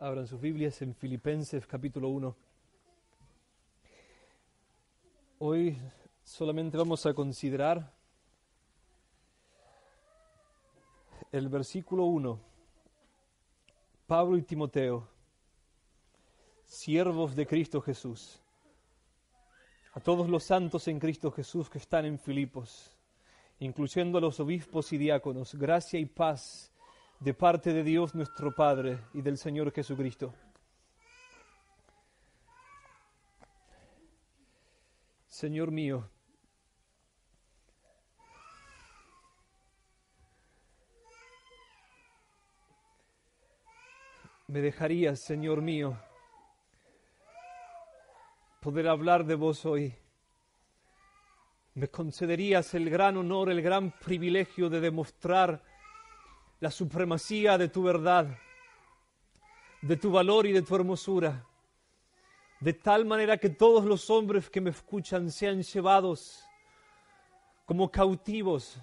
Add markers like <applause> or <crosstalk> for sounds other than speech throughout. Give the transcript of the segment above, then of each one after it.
Abran sus Biblias en Filipenses capítulo 1. Hoy solamente vamos a considerar el versículo 1. Pablo y Timoteo, siervos de Cristo Jesús, a todos los santos en Cristo Jesús que están en Filipos, incluyendo a los obispos y diáconos, gracia y paz de parte de Dios nuestro Padre y del Señor Jesucristo. Señor mío, me dejarías, Señor mío, poder hablar de vos hoy. Me concederías el gran honor, el gran privilegio de demostrar la supremacía de tu verdad, de tu valor y de tu hermosura, de tal manera que todos los hombres que me escuchan sean llevados como cautivos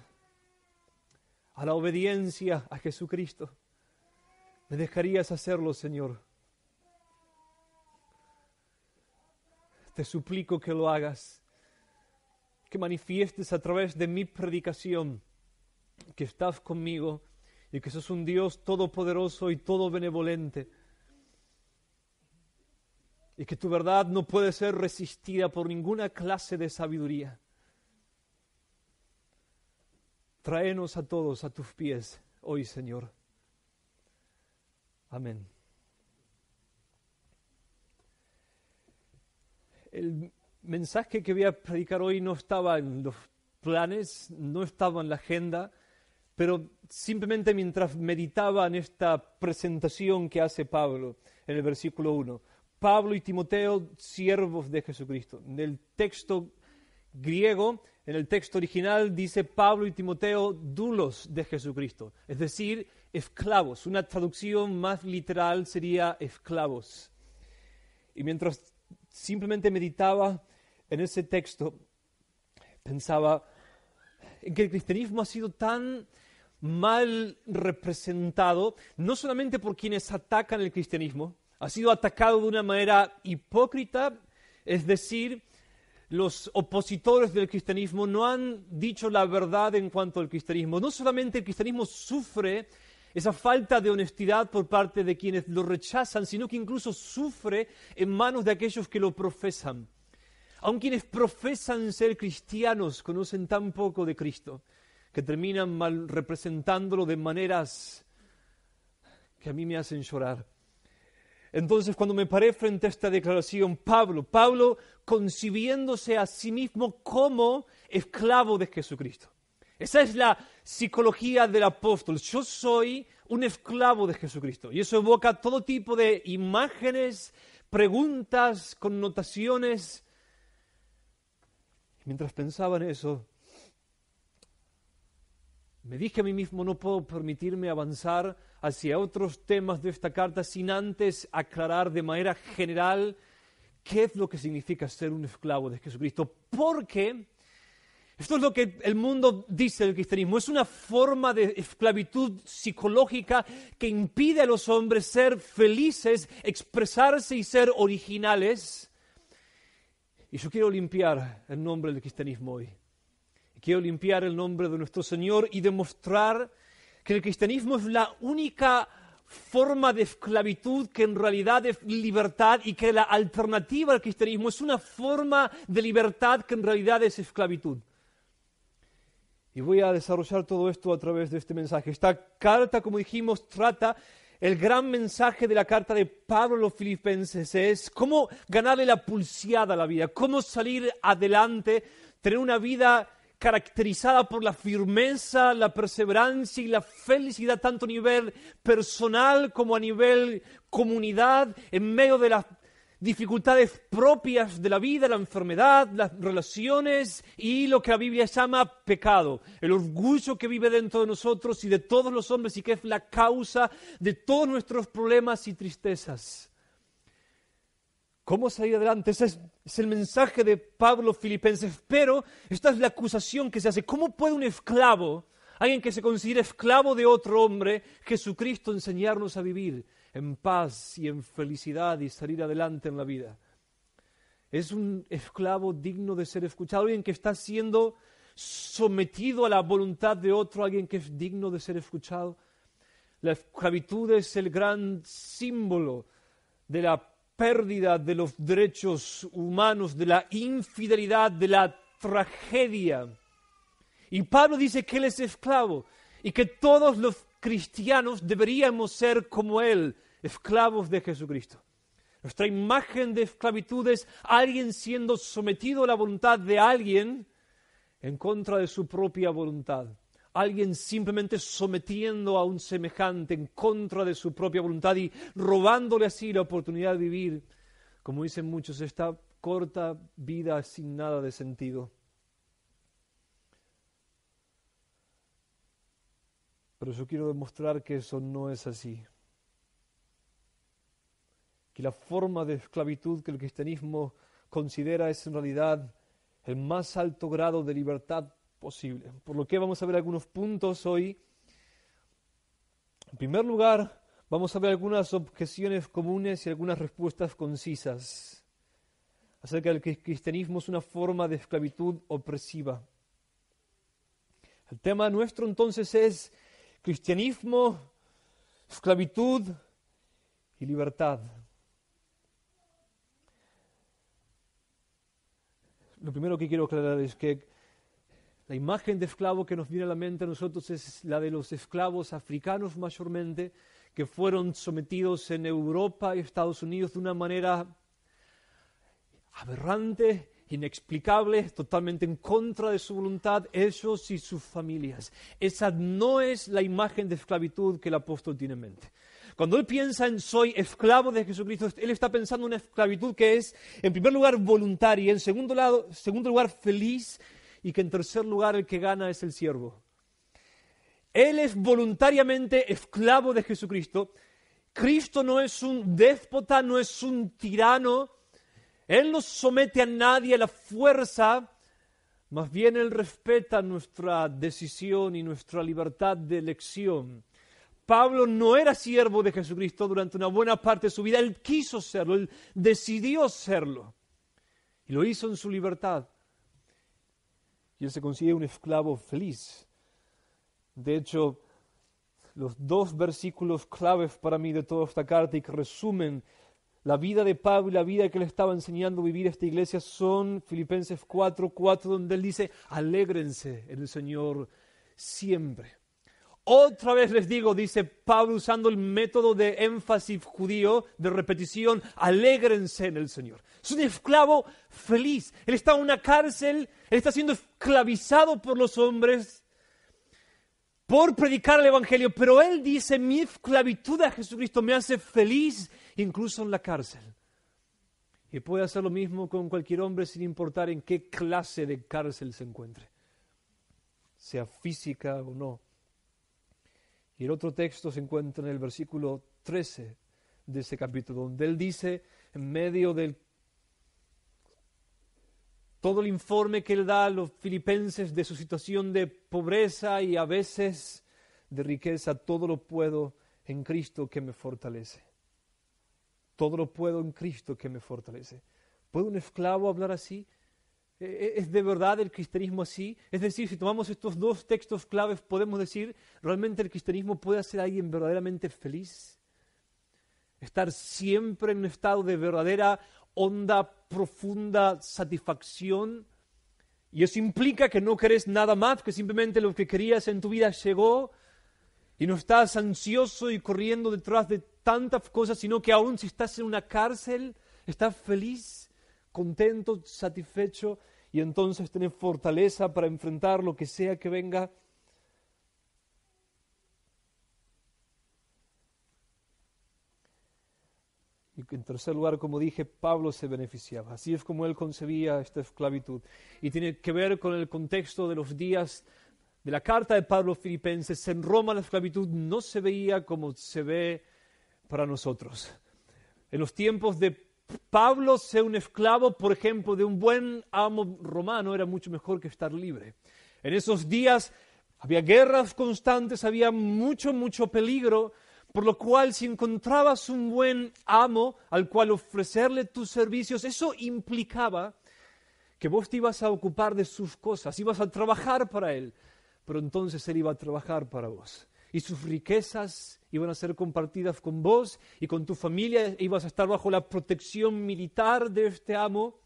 a la obediencia a Jesucristo. ¿Me dejarías hacerlo, Señor? Te suplico que lo hagas, que manifiestes a través de mi predicación que estás conmigo y que sos un Dios todopoderoso y todo benevolente. Y que tu verdad no puede ser resistida por ninguna clase de sabiduría. Tráenos a todos a tus pies hoy, Señor. Amén. El mensaje que voy a predicar hoy no estaba en los planes, no estaba en la agenda pero simplemente mientras meditaba en esta presentación que hace Pablo en el versículo 1, Pablo y Timoteo, siervos de Jesucristo. En el texto griego, en el texto original, dice Pablo y Timoteo, dulos de Jesucristo, es decir, esclavos. Una traducción más literal sería esclavos. Y mientras simplemente meditaba en ese texto, pensaba en que el cristianismo ha sido tan mal representado, no solamente por quienes atacan el cristianismo, ha sido atacado de una manera hipócrita, es decir, los opositores del cristianismo no han dicho la verdad en cuanto al cristianismo. No solamente el cristianismo sufre esa falta de honestidad por parte de quienes lo rechazan, sino que incluso sufre en manos de aquellos que lo profesan. Aun quienes profesan ser cristianos conocen tan poco de Cristo que terminan mal representándolo de maneras que a mí me hacen llorar. Entonces, cuando me paré frente a esta declaración, Pablo, Pablo concibiéndose a sí mismo como esclavo de Jesucristo. Esa es la psicología del apóstol. Yo soy un esclavo de Jesucristo. Y eso evoca todo tipo de imágenes, preguntas, connotaciones. mientras pensaba en eso, me dije a mí mismo, no puedo permitirme avanzar hacia otros temas de esta carta sin antes aclarar de manera general qué es lo que significa ser un esclavo de Jesucristo. Porque esto es lo que el mundo dice del cristianismo. Es una forma de esclavitud psicológica que impide a los hombres ser felices, expresarse y ser originales. Y yo quiero limpiar el nombre del cristianismo hoy. Quiero limpiar el nombre de nuestro Señor y demostrar que el cristianismo es la única forma de esclavitud que en realidad es libertad y que la alternativa al cristianismo es una forma de libertad que en realidad es esclavitud. Y voy a desarrollar todo esto a través de este mensaje. Esta carta, como dijimos, trata el gran mensaje de la carta de Pablo a los Filipenses es cómo ganarle la pulseada a la vida, cómo salir adelante, tener una vida caracterizada por la firmeza, la perseverancia y la felicidad, tanto a nivel personal como a nivel comunidad, en medio de las dificultades propias de la vida, la enfermedad, las relaciones y lo que la Biblia llama pecado, el orgullo que vive dentro de nosotros y de todos los hombres y que es la causa de todos nuestros problemas y tristezas. ¿Cómo salir adelante? Ese es, el mensaje de Pablo Filipenses. Pero esta es la acusación que se hace. ¿Cómo puede un esclavo, alguien que se considera esclavo de otro hombre, Jesucristo enseñarnos a vivir en paz y en felicidad y salir adelante en la vida? Es un esclavo digno de ser escuchado, alguien que está siendo sometido a la voluntad de otro, alguien que es digno de ser escuchado. La esclavitud es el gran símbolo de la pérdida de los derechos humanos, de la infidelidad, de la tragedia. Y Pablo dice que él es esclavo y que todos los cristianos deberíamos ser como él, esclavos de Jesucristo. Nuestra imagen de esclavitud es alguien siendo sometido a la voluntad de alguien en contra de su propia voluntad alguien simplemente sometiendo a un semejante en contra de su propia voluntad y robándole así la oportunidad de vivir, como dicen muchos, esta corta vida sin nada de sentido. Pero yo quiero demostrar que eso no es así. Que la forma de esclavitud que el cristianismo considera es en realidad el más alto grado de libertad por lo que vamos a ver algunos puntos hoy. En primer lugar, vamos a ver algunas objeciones comunes y algunas respuestas concisas acerca del que el cristianismo es una forma de esclavitud opresiva. El tema nuestro entonces es cristianismo, esclavitud y libertad. Lo primero que quiero aclarar es que la imagen de esclavo que nos viene a la mente nosotros es la de los esclavos africanos mayormente, que fueron sometidos en Europa y Estados Unidos de una manera aberrante, inexplicable, totalmente en contra de su voluntad, ellos y sus familias. Esa no es la imagen de esclavitud que el apóstol tiene en mente. Cuando él piensa en soy esclavo de Jesucristo, él está pensando en una esclavitud que es, en primer lugar, voluntaria, en segundo, lado, segundo lugar, feliz, y que en tercer lugar el que gana es el siervo. Él es voluntariamente esclavo de Jesucristo. Cristo no es un déspota, no es un tirano. Él no somete a nadie a la fuerza, más bien Él respeta nuestra decisión y nuestra libertad de elección. Pablo no era siervo de Jesucristo durante una buena parte de su vida. Él quiso serlo, él decidió serlo. Y lo hizo en su libertad y él se considera un esclavo feliz. De hecho, los dos versículos claves para mí de toda esta carta y que resumen la vida de Pablo y la vida que le estaba enseñando a vivir esta iglesia son Filipenses 4, 4, donde él dice, alégrense en el Señor siempre. Otra vez les digo, dice Pablo usando el método de énfasis judío, de repetición, alégrense en el Señor. Es un esclavo feliz. Él está en una cárcel, él está siendo esclavizado por los hombres por predicar el Evangelio, pero él dice, mi esclavitud a Jesucristo me hace feliz incluso en la cárcel. Y puede hacer lo mismo con cualquier hombre sin importar en qué clase de cárcel se encuentre, sea física o no. Y el otro texto se encuentra en el versículo 13 de ese capítulo, donde él dice, en medio de todo el informe que él da a los filipenses de su situación de pobreza y a veces de riqueza, todo lo puedo en Cristo que me fortalece. Todo lo puedo en Cristo que me fortalece. ¿Puede un esclavo hablar así? Eh, eh, ¿Es de verdad el cristianismo así? Es decir, si tomamos estos dos textos claves, podemos decir, ¿realmente el cristianismo puede hacer a alguien verdaderamente feliz? Estar siempre en un estado de verdadera, honda, profunda satisfacción. Y eso implica que no querés nada más, que simplemente lo que querías en tu vida llegó y no estás ansioso y corriendo detrás de tantas cosas, sino que aún si estás en una cárcel, estás feliz contento, satisfecho y entonces tener fortaleza para enfrentar lo que sea que venga. Y en tercer lugar, como dije, Pablo se beneficiaba. Así es como él concebía esta esclavitud. Y tiene que ver con el contexto de los días de la carta de Pablo Filipenses. En Roma la esclavitud no se veía como se ve para nosotros. En los tiempos de Pablo ser un esclavo, por ejemplo, de un buen amo romano era mucho mejor que estar libre. En esos días había guerras constantes, había mucho, mucho peligro, por lo cual si encontrabas un buen amo al cual ofrecerle tus servicios, eso implicaba que vos te ibas a ocupar de sus cosas, ibas a trabajar para él, pero entonces él iba a trabajar para vos y sus riquezas iban a ser compartidas con vos y con tu familia, ibas a estar bajo la protección militar de este amo.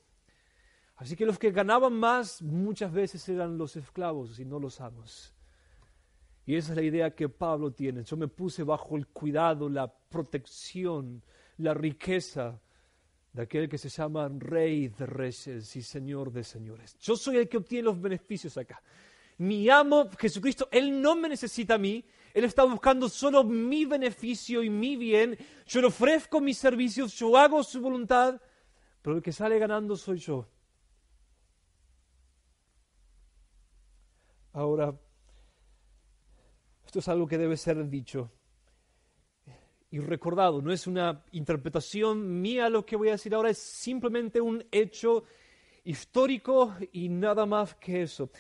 Así que los que ganaban más muchas veces eran los esclavos y no los amos. Y esa es la idea que Pablo tiene. Yo me puse bajo el cuidado, la protección, la riqueza de aquel que se llama Rey de Reyes y Señor de Señores. Yo soy el que obtiene los beneficios acá. Mi amo, Jesucristo, Él no me necesita a mí, él está buscando solo mi beneficio y mi bien. Yo le ofrezco mis servicios, yo hago su voluntad, pero el que sale ganando soy yo. Ahora, esto es algo que debe ser dicho y recordado. No es una interpretación mía lo que voy a decir ahora, es simplemente un hecho histórico y nada más que eso.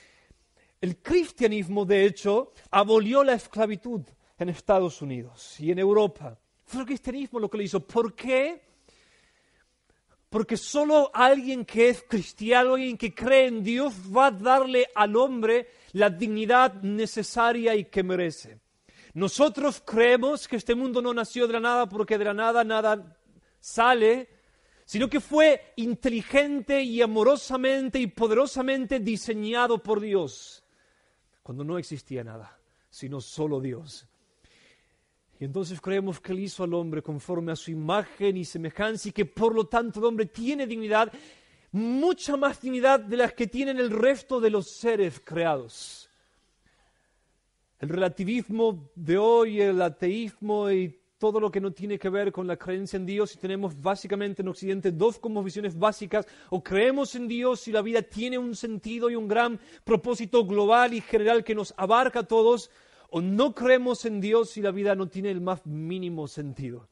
El cristianismo, de hecho, abolió la esclavitud en Estados Unidos y en Europa. Fue el cristianismo lo que lo hizo. ¿Por qué? Porque solo alguien que es cristiano, alguien que cree en Dios, va a darle al hombre la dignidad necesaria y que merece. Nosotros creemos que este mundo no nació de la nada porque de la nada nada sale, sino que fue inteligente y amorosamente y poderosamente diseñado por Dios cuando no existía nada, sino solo Dios. Y entonces creemos que Él hizo al hombre conforme a su imagen y semejanza y que por lo tanto el hombre tiene dignidad, mucha más dignidad de las que tienen el resto de los seres creados. El relativismo de hoy, el ateísmo y todo lo que no tiene que ver con la creencia en Dios y tenemos básicamente en Occidente dos como visiones básicas. O creemos en Dios y la vida tiene un sentido y un gran propósito global y general que nos abarca a todos, o no creemos en Dios y la vida no tiene el más mínimo sentido.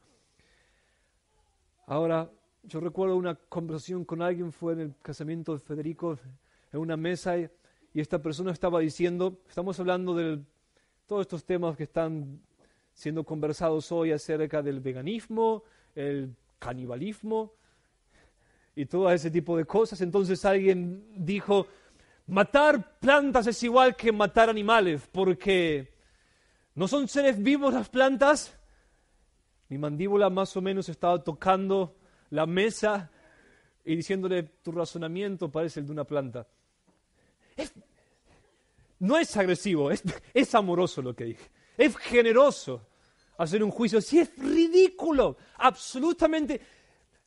Ahora, yo recuerdo una conversación con alguien, fue en el casamiento de Federico, en una mesa, y, y esta persona estaba diciendo, estamos hablando de todos estos temas que están siendo conversados hoy acerca del veganismo, el canibalismo y todo ese tipo de cosas. Entonces alguien dijo, matar plantas es igual que matar animales, porque no son seres vivos las plantas. Mi mandíbula más o menos estaba tocando la mesa y diciéndole, tu razonamiento parece el de una planta. no es agresivo, es, es amoroso lo que dije. Es generoso hacer un juicio. Si es ridículo, absolutamente.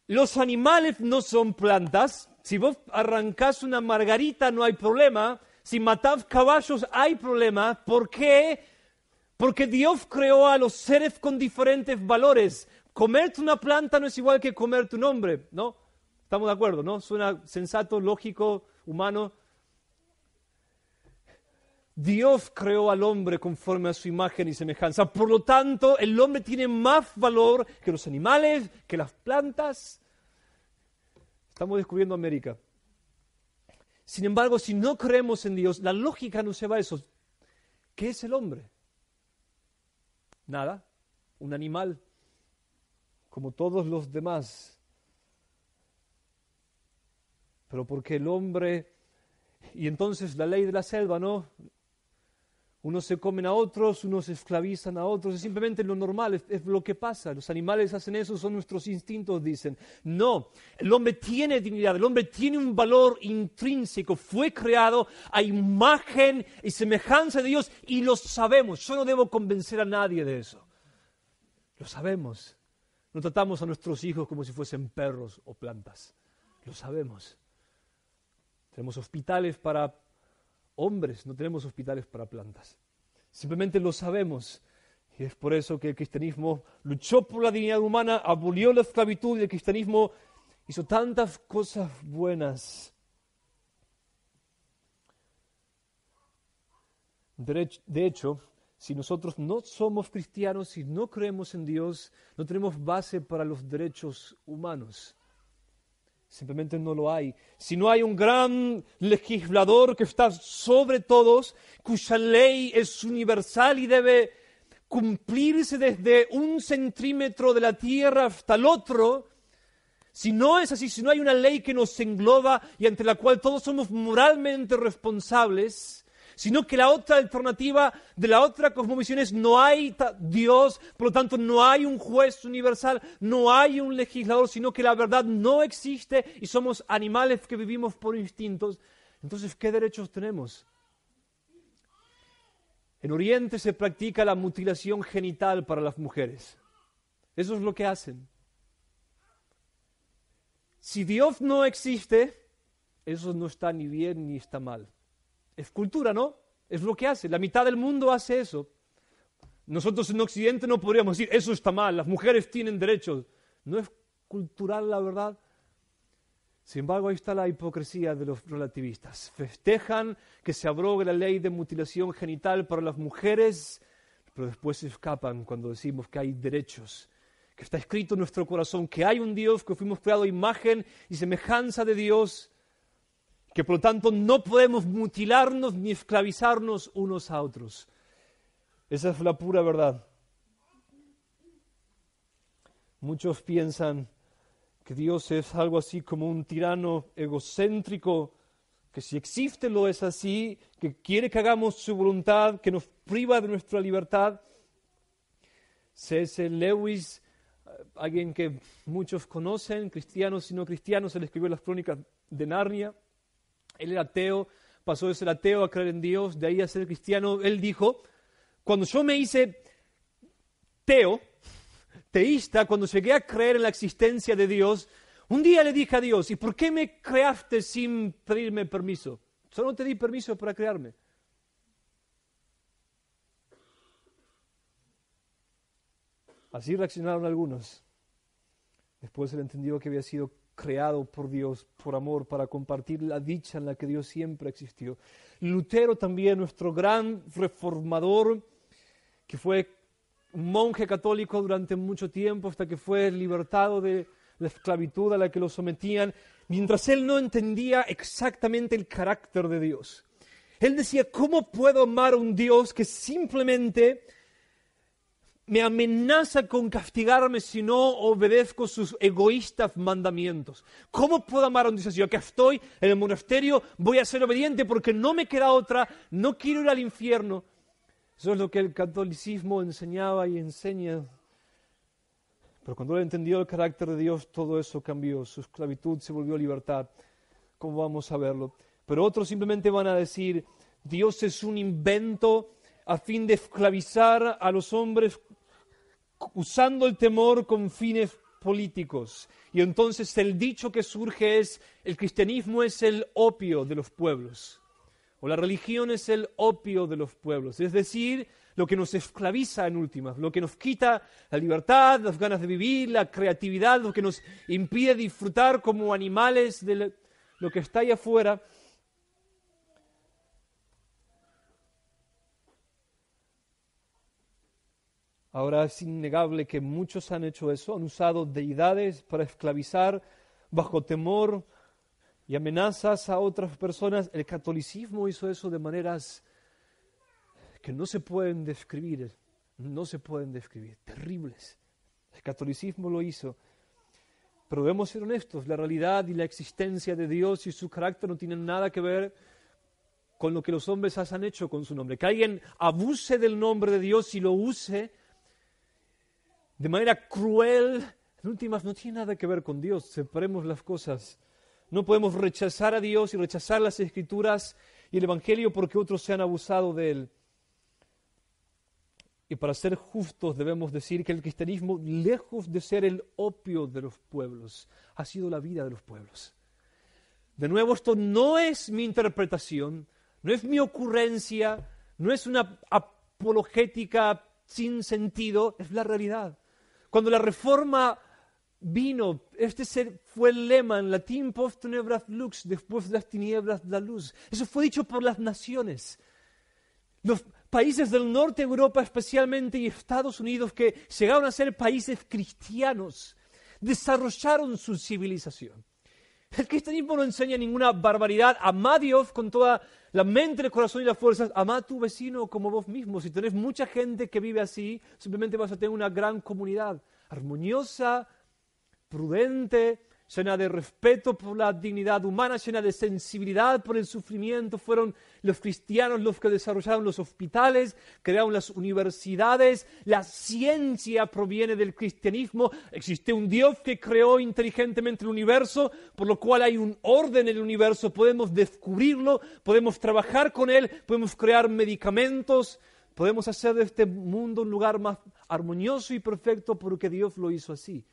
Los animales no son plantas. Si vos arrancás una margarita no hay problema. Si matás caballos hay problema. ¿Por qué? Porque Dios creó a los seres con diferentes valores. Comerte una planta no es igual que comer tu nombre, ¿no? Estamos de acuerdo, ¿no? Suena sensato, lógico, humano. Dios creó al hombre conforme a su imagen y semejanza. Por lo tanto, el hombre tiene más valor que los animales, que las plantas. Estamos descubriendo América. Sin embargo, si no creemos en Dios, la lógica nos lleva a eso. ¿Qué es el hombre? Nada, un animal, como todos los demás. Pero porque el hombre y entonces la ley de la selva, ¿no? Unos se comen a otros, unos esclavizan a otros, es simplemente lo normal, es, lo que pasa. Los animales hacen eso, son nuestros instintos, dicen. No, el hombre tiene dignidad, el hombre tiene un valor intrínseco, fue creado a imagen y semejanza de Dios y lo sabemos. Yo no debo convencer a nadie de eso. Lo sabemos. No tratamos a nuestros hijos como si fuesen perros o plantas. Lo sabemos. Tenemos hospitales para hombres, no tenemos hospitales para plantas. Simplemente lo sabemos. Y es por eso que el cristianismo luchó por la dignidad humana, abolió la esclavitud y el cristianismo hizo tantas cosas buenas. De hecho, si nosotros no somos cristianos, y no creemos en Dios, no tenemos base para los derechos humanos. Simplemente no lo hay. Si no hay un gran legislador que está sobre todos, cuya ley es universal y debe cumplirse desde un centímetro de la tierra hasta el otro, si no es así, si no hay una ley que nos engloba y ante la cual todos somos moralmente responsables, sino que la otra alternativa de la otra cosmovisión es no hay Dios, por lo tanto no hay un juez universal, no hay un legislador, sino que la verdad no existe y somos animales que vivimos por instintos. Entonces, ¿qué derechos tenemos? En Oriente se practica la mutilación genital para las mujeres. Eso es lo que hacen. Si Dios no existe, eso no está ni bien ni está mal. Es cultura, ¿no? Es lo que hace. La mitad del mundo hace eso. Nosotros en Occidente no podríamos decir, eso está mal, las mujeres tienen derechos. No es cultural la verdad. Sin embargo, ahí está la hipocresía de los relativistas. Festejan que se abrogue la ley de mutilación genital para las mujeres, pero después se escapan cuando decimos que hay derechos, que está escrito en nuestro corazón, que hay un Dios, que fuimos creado a imagen y semejanza de Dios, que por lo tanto no podemos mutilarnos ni esclavizarnos unos a otros. Esa es la pura verdad. Muchos piensan que Dios es algo así como un tirano egocéntrico, que si existe lo es así, que quiere que hagamos su voluntad, que nos priva de nuestra libertad. C.S. Lewis, alguien que muchos conocen, cristianos y no cristianos, él escribió las crónicas de Narnia él era ateo, pasó de ser ateo a creer en Dios, de ahí a ser cristiano. Él dijo, cuando yo me hice teo, teísta, cuando llegué a creer en la existencia de Dios, un día le dije a Dios, ¿y por qué me creaste sin pedirme permiso? Solo te di permiso para crearme. Así reaccionaron algunos. Después él entendió que había sido creado por Dios por amor, para compartir la dicha en la que Dios siempre existió. Lutero también, nuestro gran reformador, que fue un monje católico durante mucho tiempo hasta que fue libertado de la esclavitud a la que lo sometían, mientras él no entendía exactamente el carácter de Dios. Él decía, ¿cómo puedo amar a un Dios que simplemente me amenaza con castigarme si no obedezco sus egoístas mandamientos. ¿Cómo puedo amar a un Dios? Yo acá estoy en el monasterio, voy a ser obediente porque no me queda otra, no quiero ir al infierno. Eso es lo que el catolicismo enseñaba y enseña. Pero cuando él entendió el carácter de Dios, todo eso cambió. Su esclavitud se volvió libertad, ¿Cómo vamos a verlo. Pero otros simplemente van a decir, Dios es un invento a fin de esclavizar a los hombres usando el temor con fines políticos. Y entonces el dicho que surge es, el cristianismo es el opio de los pueblos, o la religión es el opio de los pueblos, es decir, lo que nos esclaviza en últimas, lo que nos quita la libertad, las ganas de vivir, la creatividad, lo que nos impide disfrutar como animales de lo que está ahí afuera Ahora es innegable que muchos han hecho eso, han usado deidades para esclavizar bajo temor y amenazas a otras personas. El catolicismo hizo eso de maneras que no se pueden describir, no se pueden describir, terribles. El catolicismo lo hizo. Pero debemos ser honestos, la realidad y la existencia de Dios y su carácter no tienen nada que ver con lo que los hombres han hecho con su nombre. Que alguien abuse del nombre de Dios y lo use de manera cruel, en últimas no tiene nada que ver con Dios, separemos las cosas. No podemos rechazar a Dios y rechazar las escrituras y el Evangelio porque otros se han abusado de él. Y para ser justos debemos decir que el cristianismo, lejos de ser el opio de los pueblos, ha sido la vida de los pueblos. De nuevo, esto no es mi interpretación, no es mi ocurrencia, no es una apologética sin sentido, es la realidad. Cuando la reforma vino, este fue el lema en latín post tenebras lux, después de las tinieblas la luz. Eso fue dicho por las naciones. Los países del norte de Europa especialmente y Estados Unidos que llegaron a ser países cristianos, desarrollaron su civilización. <laughs> El cristianismo este no enseña ninguna barbaridad. Amá a Dios con toda la mente, el corazón y las fuerzas. Amá a tu vecino como vos mismo. Si tenés mucha gente que vive así, simplemente vas a tener una gran comunidad. Armoniosa, prudente, llena de respeto por la dignidad humana, llena de sensibilidad por el sufrimiento. Fueron los cristianos los que desarrollaron los hospitales, crearon las universidades, la ciencia proviene del cristianismo. Existe un Dios que creó inteligentemente el universo, por lo cual hay un orden en el universo. Podemos descubrirlo, podemos trabajar con él, podemos crear medicamentos. Podemos hacer de este mundo un lugar más armonioso y perfecto porque Dios lo hizo así.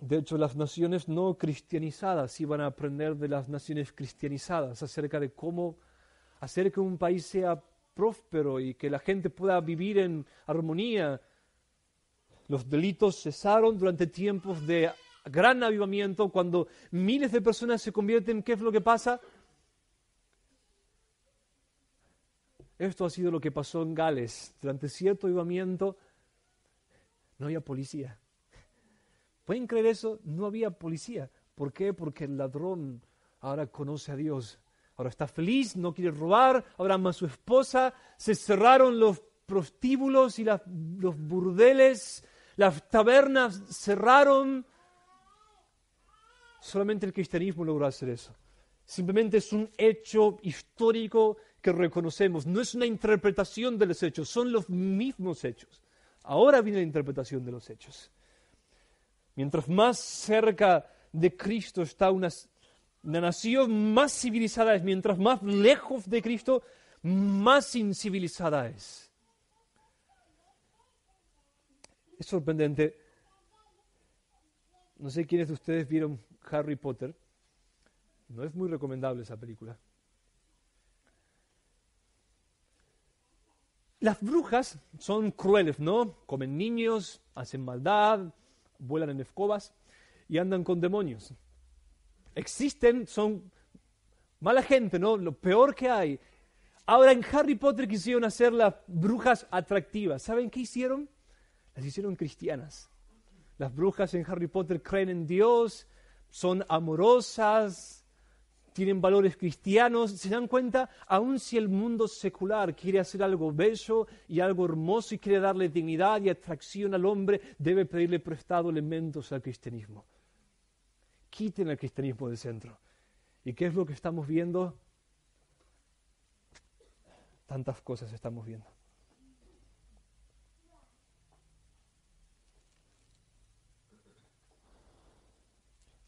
De hecho, las naciones no cristianizadas iban a aprender de las naciones cristianizadas acerca de cómo hacer que un país sea próspero y que la gente pueda vivir en armonía. Los delitos cesaron durante tiempos de gran avivamiento, cuando miles de personas se convierten, ¿qué es lo que pasa? Esto ha sido lo que pasó en Gales. Durante cierto avivamiento no había policía. ¿Pueden creer eso? No había policía. ¿Por qué? Porque el ladrón ahora conoce a Dios. Ahora está feliz, no quiere robar, ahora ama a su esposa. Se cerraron los prostíbulos y los burdeles, las tabernas cerraron. Solamente el cristianismo logró hacer eso. Simplemente es un hecho histórico que reconocemos. No es una interpretación de los hechos, son los mismos hechos. Ahora viene la interpretación de los hechos. Mientras más cerca de Cristo está una, nación, más civilizada es. Mientras más lejos de Cristo, más incivilizada es. Es sorprendente. No sé quiénes de ustedes vieron Harry Potter. No es muy recomendable esa película. Las brujas son crueles, ¿no? Comen niños, hacen maldad, vuelan en escobas y andan con demonios. Existen, son mala gente, ¿no? Lo peor que hay. Ahora en Harry Potter quisieron hacer las brujas atractivas. ¿Saben qué hicieron? Las hicieron cristianas. Las brujas en Harry Potter creen en Dios, son amorosas, tienen valores cristianos, se dan cuenta, aun si el mundo secular quiere hacer algo bello y algo hermoso y quiere darle dignidad y atracción al hombre, debe pedirle prestado elementos al cristianismo. Quiten el cristianismo del centro. ¿Y qué es lo que estamos viendo? Tantas cosas estamos viendo.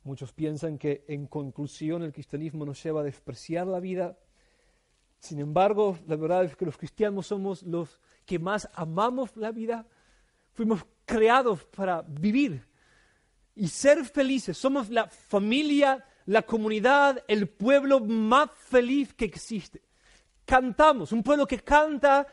Muchos piensan que en conclusión el cristianismo nos lleva a despreciar la vida. Sin embargo, la verdad es que los cristianos somos los que más amamos la vida. Fuimos creados para vivir y ser felices. Somos la familia, la comunidad, el pueblo más feliz que existe. Cantamos, un pueblo que canta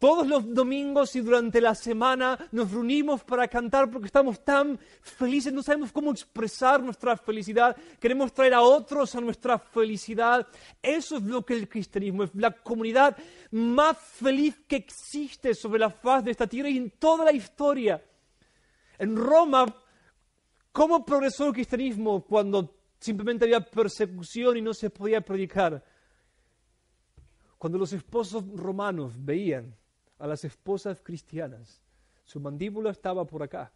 todos los domingos y durante la semana nos reunimos para cantar porque estamos tan felices, no sabemos cómo expresar nuestra felicidad, queremos traer a otros a nuestra felicidad. Eso es lo que el cristianismo es, la comunidad más feliz que existe sobre la faz de esta tierra y en toda la historia. En Roma, ¿cómo progresó el cristianismo cuando simplemente había persecución y no se podía predicar? Cuando los esposos romanos veían a las esposas cristianas. Su mandíbula estaba por acá.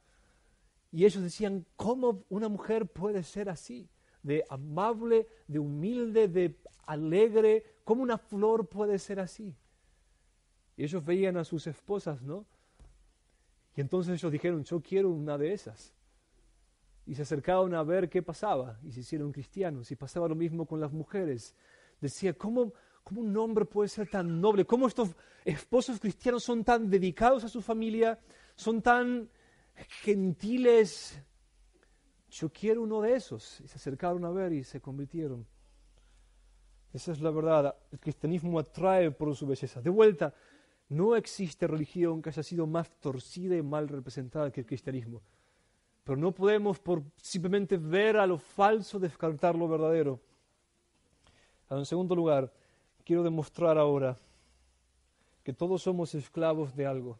Y ellos decían, ¿cómo una mujer puede ser así? De amable, de humilde, de alegre. ¿Cómo una flor puede ser así? Y ellos veían a sus esposas, ¿no? Y entonces ellos dijeron, yo quiero una de esas. Y se acercaron a ver qué pasaba. Y se hicieron cristianos. Y pasaba lo mismo con las mujeres. Decía, ¿cómo ¿Cómo un hombre puede ser tan noble? ¿Cómo estos esposos cristianos son tan dedicados a su familia? ¿Son tan gentiles? Yo quiero uno de esos. Y se acercaron a ver y se convirtieron. Esa es la verdad. El cristianismo atrae por su belleza. De vuelta, no existe religión que haya sido más torcida y mal representada que el cristianismo. Pero no podemos por simplemente ver a lo falso descartar lo verdadero. En segundo lugar, quiero demostrar ahora que todos somos esclavos de algo.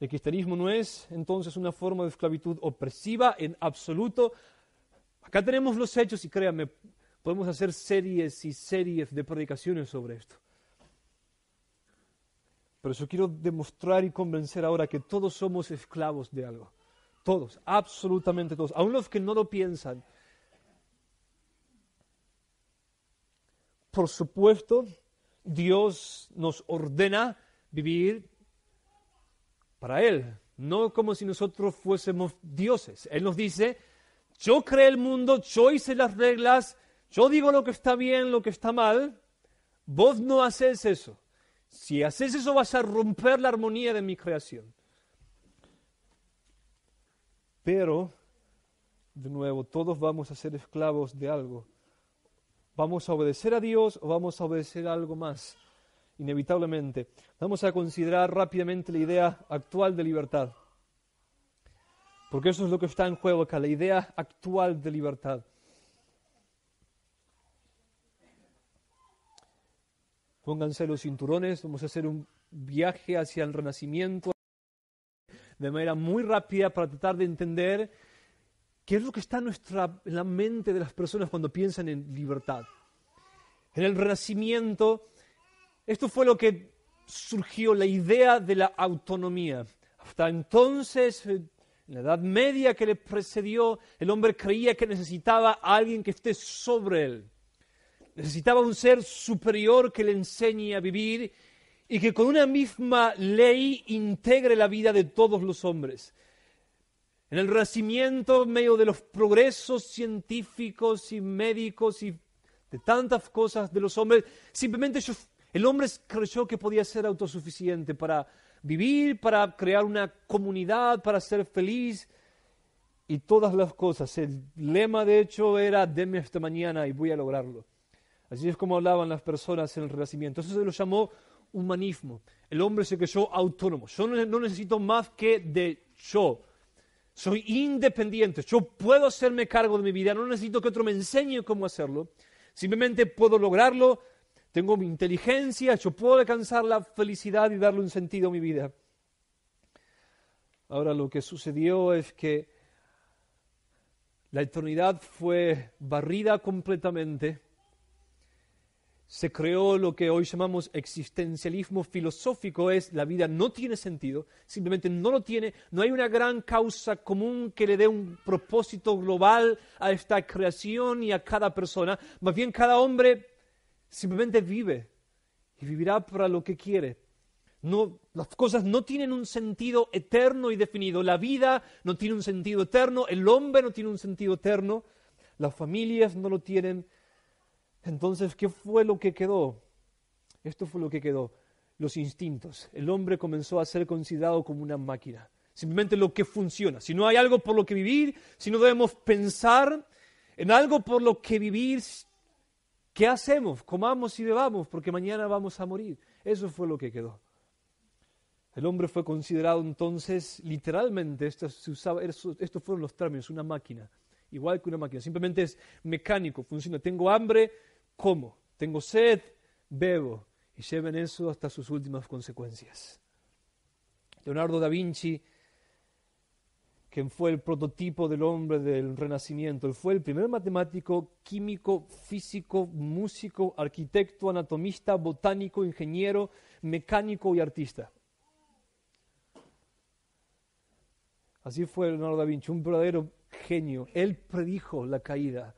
El cristianismo no es entonces una forma de esclavitud opresiva en absoluto. Acá tenemos los hechos y créanme, podemos hacer series y series de predicaciones sobre esto. Pero eso quiero demostrar y convencer ahora que todos somos esclavos de algo. Todos, absolutamente todos. aun los que no lo piensan, Por supuesto, Dios nos ordena vivir para Él, no como si nosotros fuésemos dioses. Él nos dice, yo creé el mundo, yo hice las reglas, yo digo lo que está bien, lo que está mal, vos no haces eso. Si haces eso vas a romper la armonía de mi creación. Pero, de nuevo, todos vamos a ser esclavos de algo. ¿Vamos a obedecer a Dios o vamos a obedecer a algo más? Inevitablemente. Vamos a considerar rápidamente la idea actual de libertad. Porque eso es lo que está en juego acá, la idea actual de libertad. Pónganse los cinturones, vamos a hacer un viaje hacia el renacimiento de manera muy rápida para tratar de entender ¿Qué es lo que está en, nuestra, la mente de las personas cuando piensan en libertad? En el Renacimiento, esto fue lo que surgió, la idea de la autonomía. Hasta entonces, eh, en la Edad Media que le precedió, el hombre creía que necesitaba a alguien que esté sobre él. Necesitaba un ser superior que le enseñe a vivir y que con una misma ley integre la vida de todos los hombres en el renacimiento, en medio de los progresos científicos y médicos y de tantas cosas de los hombres, simplemente el hombre creyó que podía ser autosuficiente para vivir, para crear una comunidad, para ser feliz y todas las cosas. El lema, de hecho, era, deme esta mañana y voy a lograrlo. Así es como hablaban las personas en el Renacimiento. Eso se lo llamó humanismo. El hombre se creyó autónomo. Yo no necesito más que de yo. Soy independiente. Yo puedo hacerme cargo de mi vida. No necesito que otro me enseñe cómo hacerlo. Simplemente puedo lograrlo. Tengo mi inteligencia. Yo puedo alcanzar la felicidad y darle un sentido a mi vida. Ahora lo que sucedió es que la eternidad fue barrida completamente se creó lo que hoy llamamos existencialismo filosófico, es la vida no tiene sentido, simplemente no lo tiene, no hay una gran causa común que le dé un propósito global a esta creación y a cada persona, más bien cada hombre simplemente vive y vivirá para lo que quiere. No, las cosas no tienen un sentido eterno y definido, la vida no tiene un sentido eterno, el hombre no tiene un sentido eterno, las familias no lo tienen, entonces, ¿qué fue lo que quedó? Esto fue lo que quedó, los instintos. El hombre comenzó a ser considerado como una máquina, simplemente lo que funciona. Si no hay algo por lo que vivir, si no debemos pensar en algo por lo que vivir, ¿qué hacemos? Comamos y bebamos, porque mañana vamos a morir. Eso fue lo que quedó. El hombre fue considerado entonces, literalmente, estos fueron los términos, una máquina igual que una máquina, simplemente es mecánico, funciona. Tengo hambre, como. Tengo sed, bebo. Y lleven eso hasta sus últimas consecuencias. Leonardo da Vinci, quien fue el prototipo del hombre del Renacimiento, él fue el primer matemático, químico, físico, músico, arquitecto, anatomista, botánico, ingeniero, mecánico y artista. Así fue Leonardo da Vinci, un verdadero genio. Él predijo la caída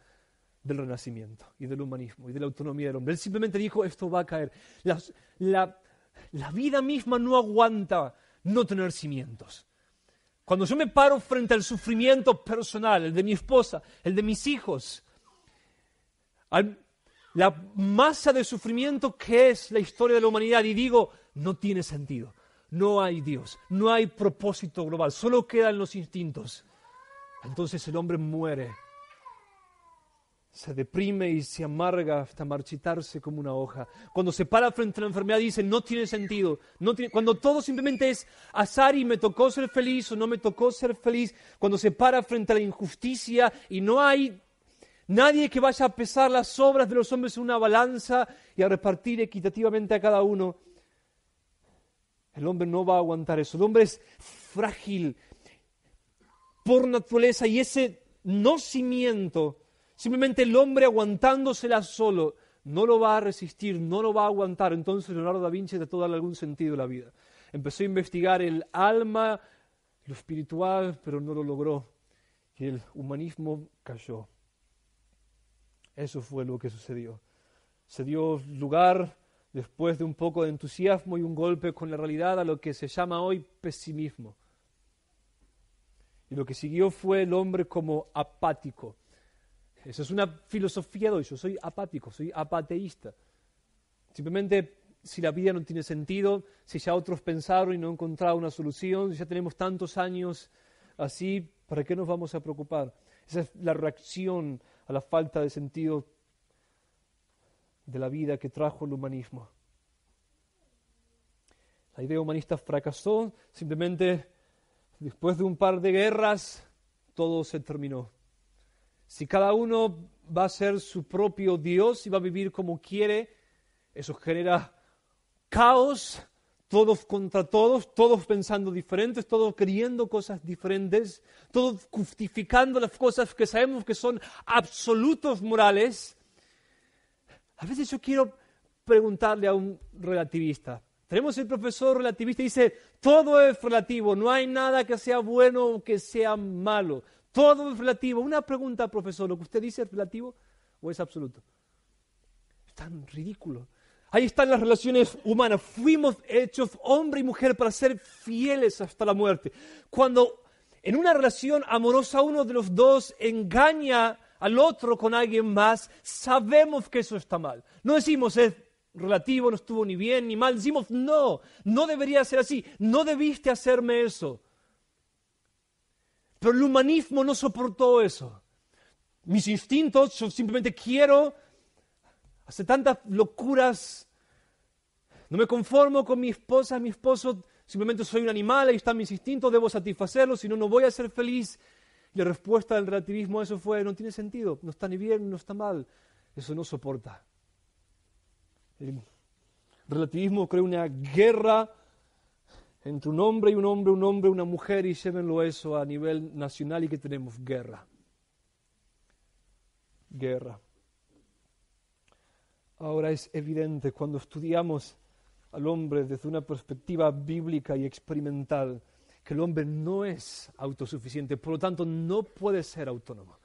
del renacimiento y del humanismo y de la autonomía del hombre. Él simplemente dijo, esto va a caer. La, vida misma no aguanta no tener cimientos. Cuando yo me paro frente al sufrimiento personal, el de mi esposa, el de mis hijos, la masa de sufrimiento que es la historia de la humanidad y digo, no tiene sentido, no hay Dios, no hay propósito global, solo quedan los instintos. Entonces el hombre muere, se deprime y se amarga hasta marchitarse como una hoja. Cuando se para frente a la enfermedad dice, no tiene sentido. Cuando todo simplemente es azar y me tocó ser feliz o no me tocó ser feliz. Cuando se para frente a la injusticia y no hay nadie que vaya a pesar las obras de los hombres en una balanza y a repartir equitativamente a cada uno. El hombre no va a aguantar eso. El hombre es frágil, por naturaleza y ese no cimiento, simplemente el hombre aguantándosela solo, no lo va a resistir, no lo va a aguantar. Entonces Leonardo da Vinci trató de darle algún sentido a la vida. Empezó a investigar el alma, lo espiritual, pero no lo logró. Y el humanismo cayó. Eso fue lo que sucedió. Se dio lugar, después de un poco de entusiasmo y un golpe con la realidad, a lo que se llama hoy pesimismo. Y lo que siguió fue el hombre como apático. Esa es una filosofía de hoy. Yo soy apático, soy apateísta. Simplemente si la vida no tiene sentido, si ya otros pensaron y no encontraron una solución, si ya tenemos tantos años así, ¿para qué nos vamos a preocupar? Esa es la reacción a la falta de sentido de la vida que trajo el humanismo. La idea humanista fracasó, simplemente Después de un par de guerras, todo se terminó. Si cada uno va a ser su propio Dios y va a vivir como quiere, eso genera caos, todos contra todos, todos pensando diferentes, todos queriendo cosas diferentes, todos justificando las cosas que sabemos que son absolutos morales. A veces yo quiero preguntarle a un relativista, tenemos el profesor relativista, dice, todo es relativo, no hay nada que sea bueno o que sea malo, todo es relativo. Una pregunta, profesor, ¿lo que usted dice es relativo o es absoluto? Es tan ridículo. Ahí están las relaciones humanas. Fuimos hechos hombre y mujer para ser fieles hasta la muerte. Cuando en una relación amorosa uno de los dos engaña al otro con alguien más, sabemos que eso está mal. No decimos es relativo, no estuvo ni bien ni mal. Decimos, no, no debería ser así, no debiste hacerme eso. Pero el humanismo no soportó eso. Mis instintos, yo simplemente quiero, hacer tantas locuras, no me conformo con mi esposa, mi esposo, simplemente soy un animal, ahí están mis instintos, debo satisfacerlos, si no, no voy a ser feliz. Y la respuesta del relativismo a eso fue, no tiene sentido, no está ni bien, no está mal, eso no soporta. El relativismo crea una guerra entre un hombre y un hombre, un hombre, y una mujer, y llévenlo eso a nivel nacional y que tenemos guerra. Guerra. Ahora es evidente cuando estudiamos al hombre desde una perspectiva bíblica y experimental, que el hombre no es autosuficiente, por lo tanto no puede ser autónomo.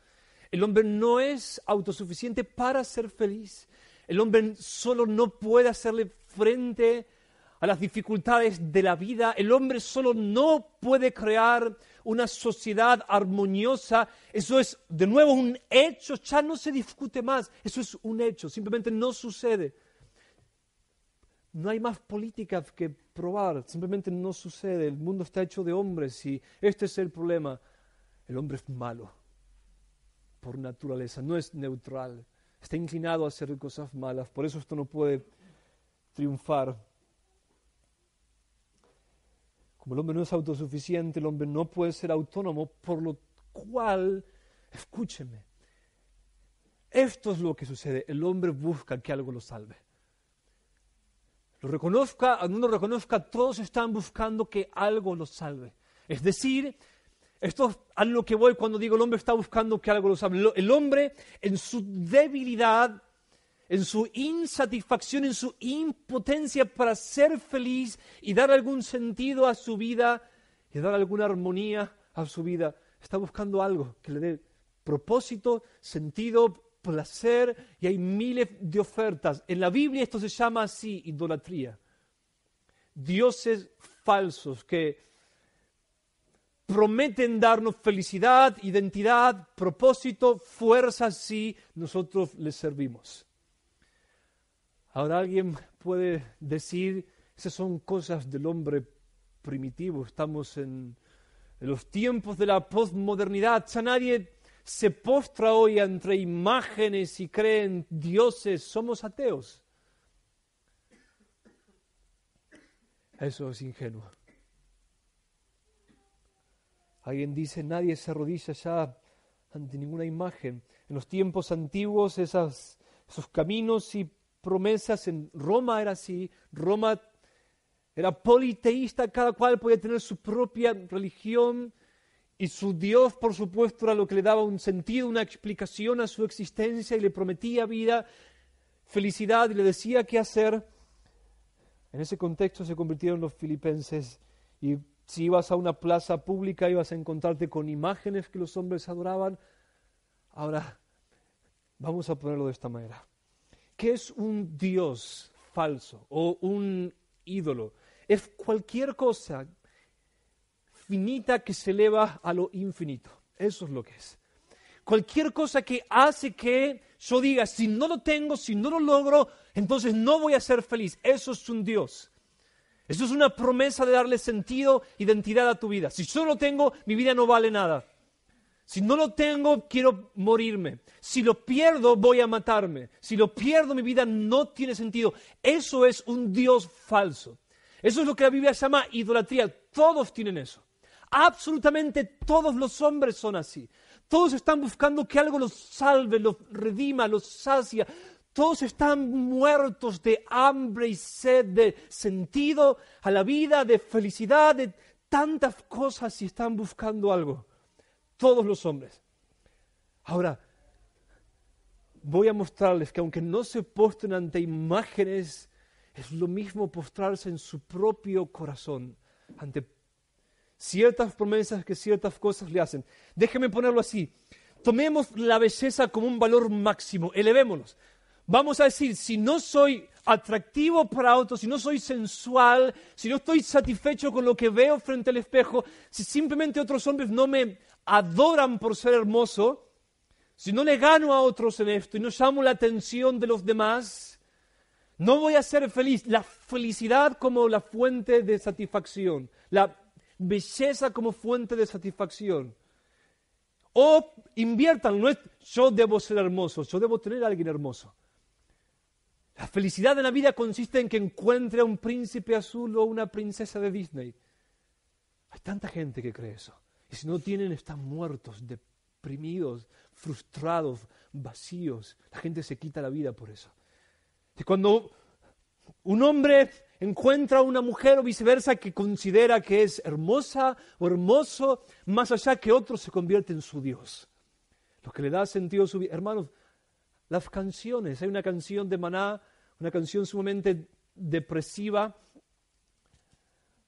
El hombre no es autosuficiente para ser feliz. El hombre solo no puede hacerle frente a las dificultades de la vida. El hombre solo no puede crear una sociedad armoniosa. Eso es, de nuevo, un hecho. Ya no se discute más. Eso es un hecho. Simplemente no sucede. No hay más políticas que probar. Simplemente no sucede. El mundo está hecho de hombres y este es el problema. El hombre es malo por naturaleza. No es neutral está inclinado a hacer cosas malas, por eso esto no puede triunfar. Como el hombre no es autosuficiente, el hombre no puede ser autónomo, por lo cual, escúcheme, esto es lo que sucede, el hombre busca que algo lo salve. Lo reconozca, no lo reconozca, todos están buscando que algo lo salve. Es decir, esto es a lo que voy cuando digo el hombre está buscando que algo lo sabe. El hombre en su debilidad, en su insatisfacción, en su impotencia para ser feliz y dar algún sentido a su vida y dar alguna armonía a su vida, está buscando algo que le dé propósito, sentido, placer y hay miles de ofertas. En la Biblia esto se llama así, idolatría. Dioses falsos que prometen darnos felicidad, identidad, propósito, fuerza si nosotros les servimos. Ahora alguien puede decir, esas son cosas del hombre primitivo, estamos en, los tiempos de la posmodernidad, ya nadie se postra hoy entre imágenes y cree en dioses, somos ateos. Eso es ingenuo. Alguien dice, nadie se arrodilla ya ante ninguna imagen. En los tiempos antiguos esas, esos caminos y promesas en Roma era así. Roma era politeísta, cada cual podía tener su propia religión y su Dios, por supuesto, era lo que le daba un sentido, una explicación a su existencia y le prometía vida, felicidad y le decía qué hacer. En ese contexto se convirtieron los filipenses y si ibas a una plaza pública ibas a encontrarte con imágenes que los hombres adoraban. Ahora, vamos a ponerlo de esta manera. ¿Qué es un dios falso o un ídolo? Es cualquier cosa finita que se eleva a lo infinito. Eso es lo que es. Cualquier cosa que hace que yo diga, si no lo tengo, si no lo logro, entonces no voy a ser feliz. Eso es un Dios. Eso es una promesa de darle sentido, identidad a tu vida. Si yo no lo tengo, mi vida no vale nada. Si no lo tengo, quiero morirme. Si lo pierdo, voy a matarme. Si lo pierdo, mi vida no tiene sentido. Eso es un Dios falso. Eso es lo que la Biblia llama idolatría. Todos tienen eso. Absolutamente todos los hombres son así. Todos están buscando que algo los salve, los redima, los sacia. Todos están muertos de hambre y sed de sentido a la vida, de felicidad, de tantas cosas y están buscando algo. Todos los hombres. Ahora, voy a mostrarles que aunque no se postren ante imágenes, es lo mismo postrarse en su propio corazón, ante ciertas promesas que ciertas cosas le hacen. Déjenme ponerlo así. Tomemos la belleza como un valor máximo, elevémonos. Vamos a decir, si no soy atractivo para otros, si no soy sensual, si no estoy satisfecho con lo que veo frente al espejo, si simplemente otros hombres no me adoran por ser hermoso, si no le gano a otros en esto y no llamo la atención de los demás, no voy a ser feliz. La felicidad como la fuente de satisfacción, la belleza como fuente de satisfacción. O inviertan, no es yo debo ser hermoso, yo debo tener a alguien hermoso. La felicidad de la vida consiste en que encuentre a un príncipe azul o una princesa de Disney. Hay tanta gente que cree eso. Y si no tienen, están muertos, deprimidos, frustrados, vacíos. La gente se quita la vida por eso. Y cuando un hombre encuentra a una mujer o viceversa que considera que es hermosa o hermoso, más allá que otro se convierte en su Dios. Lo que le da sentido a su vida. Hermanos, las canciones, hay una canción de Maná, una canción sumamente depresiva,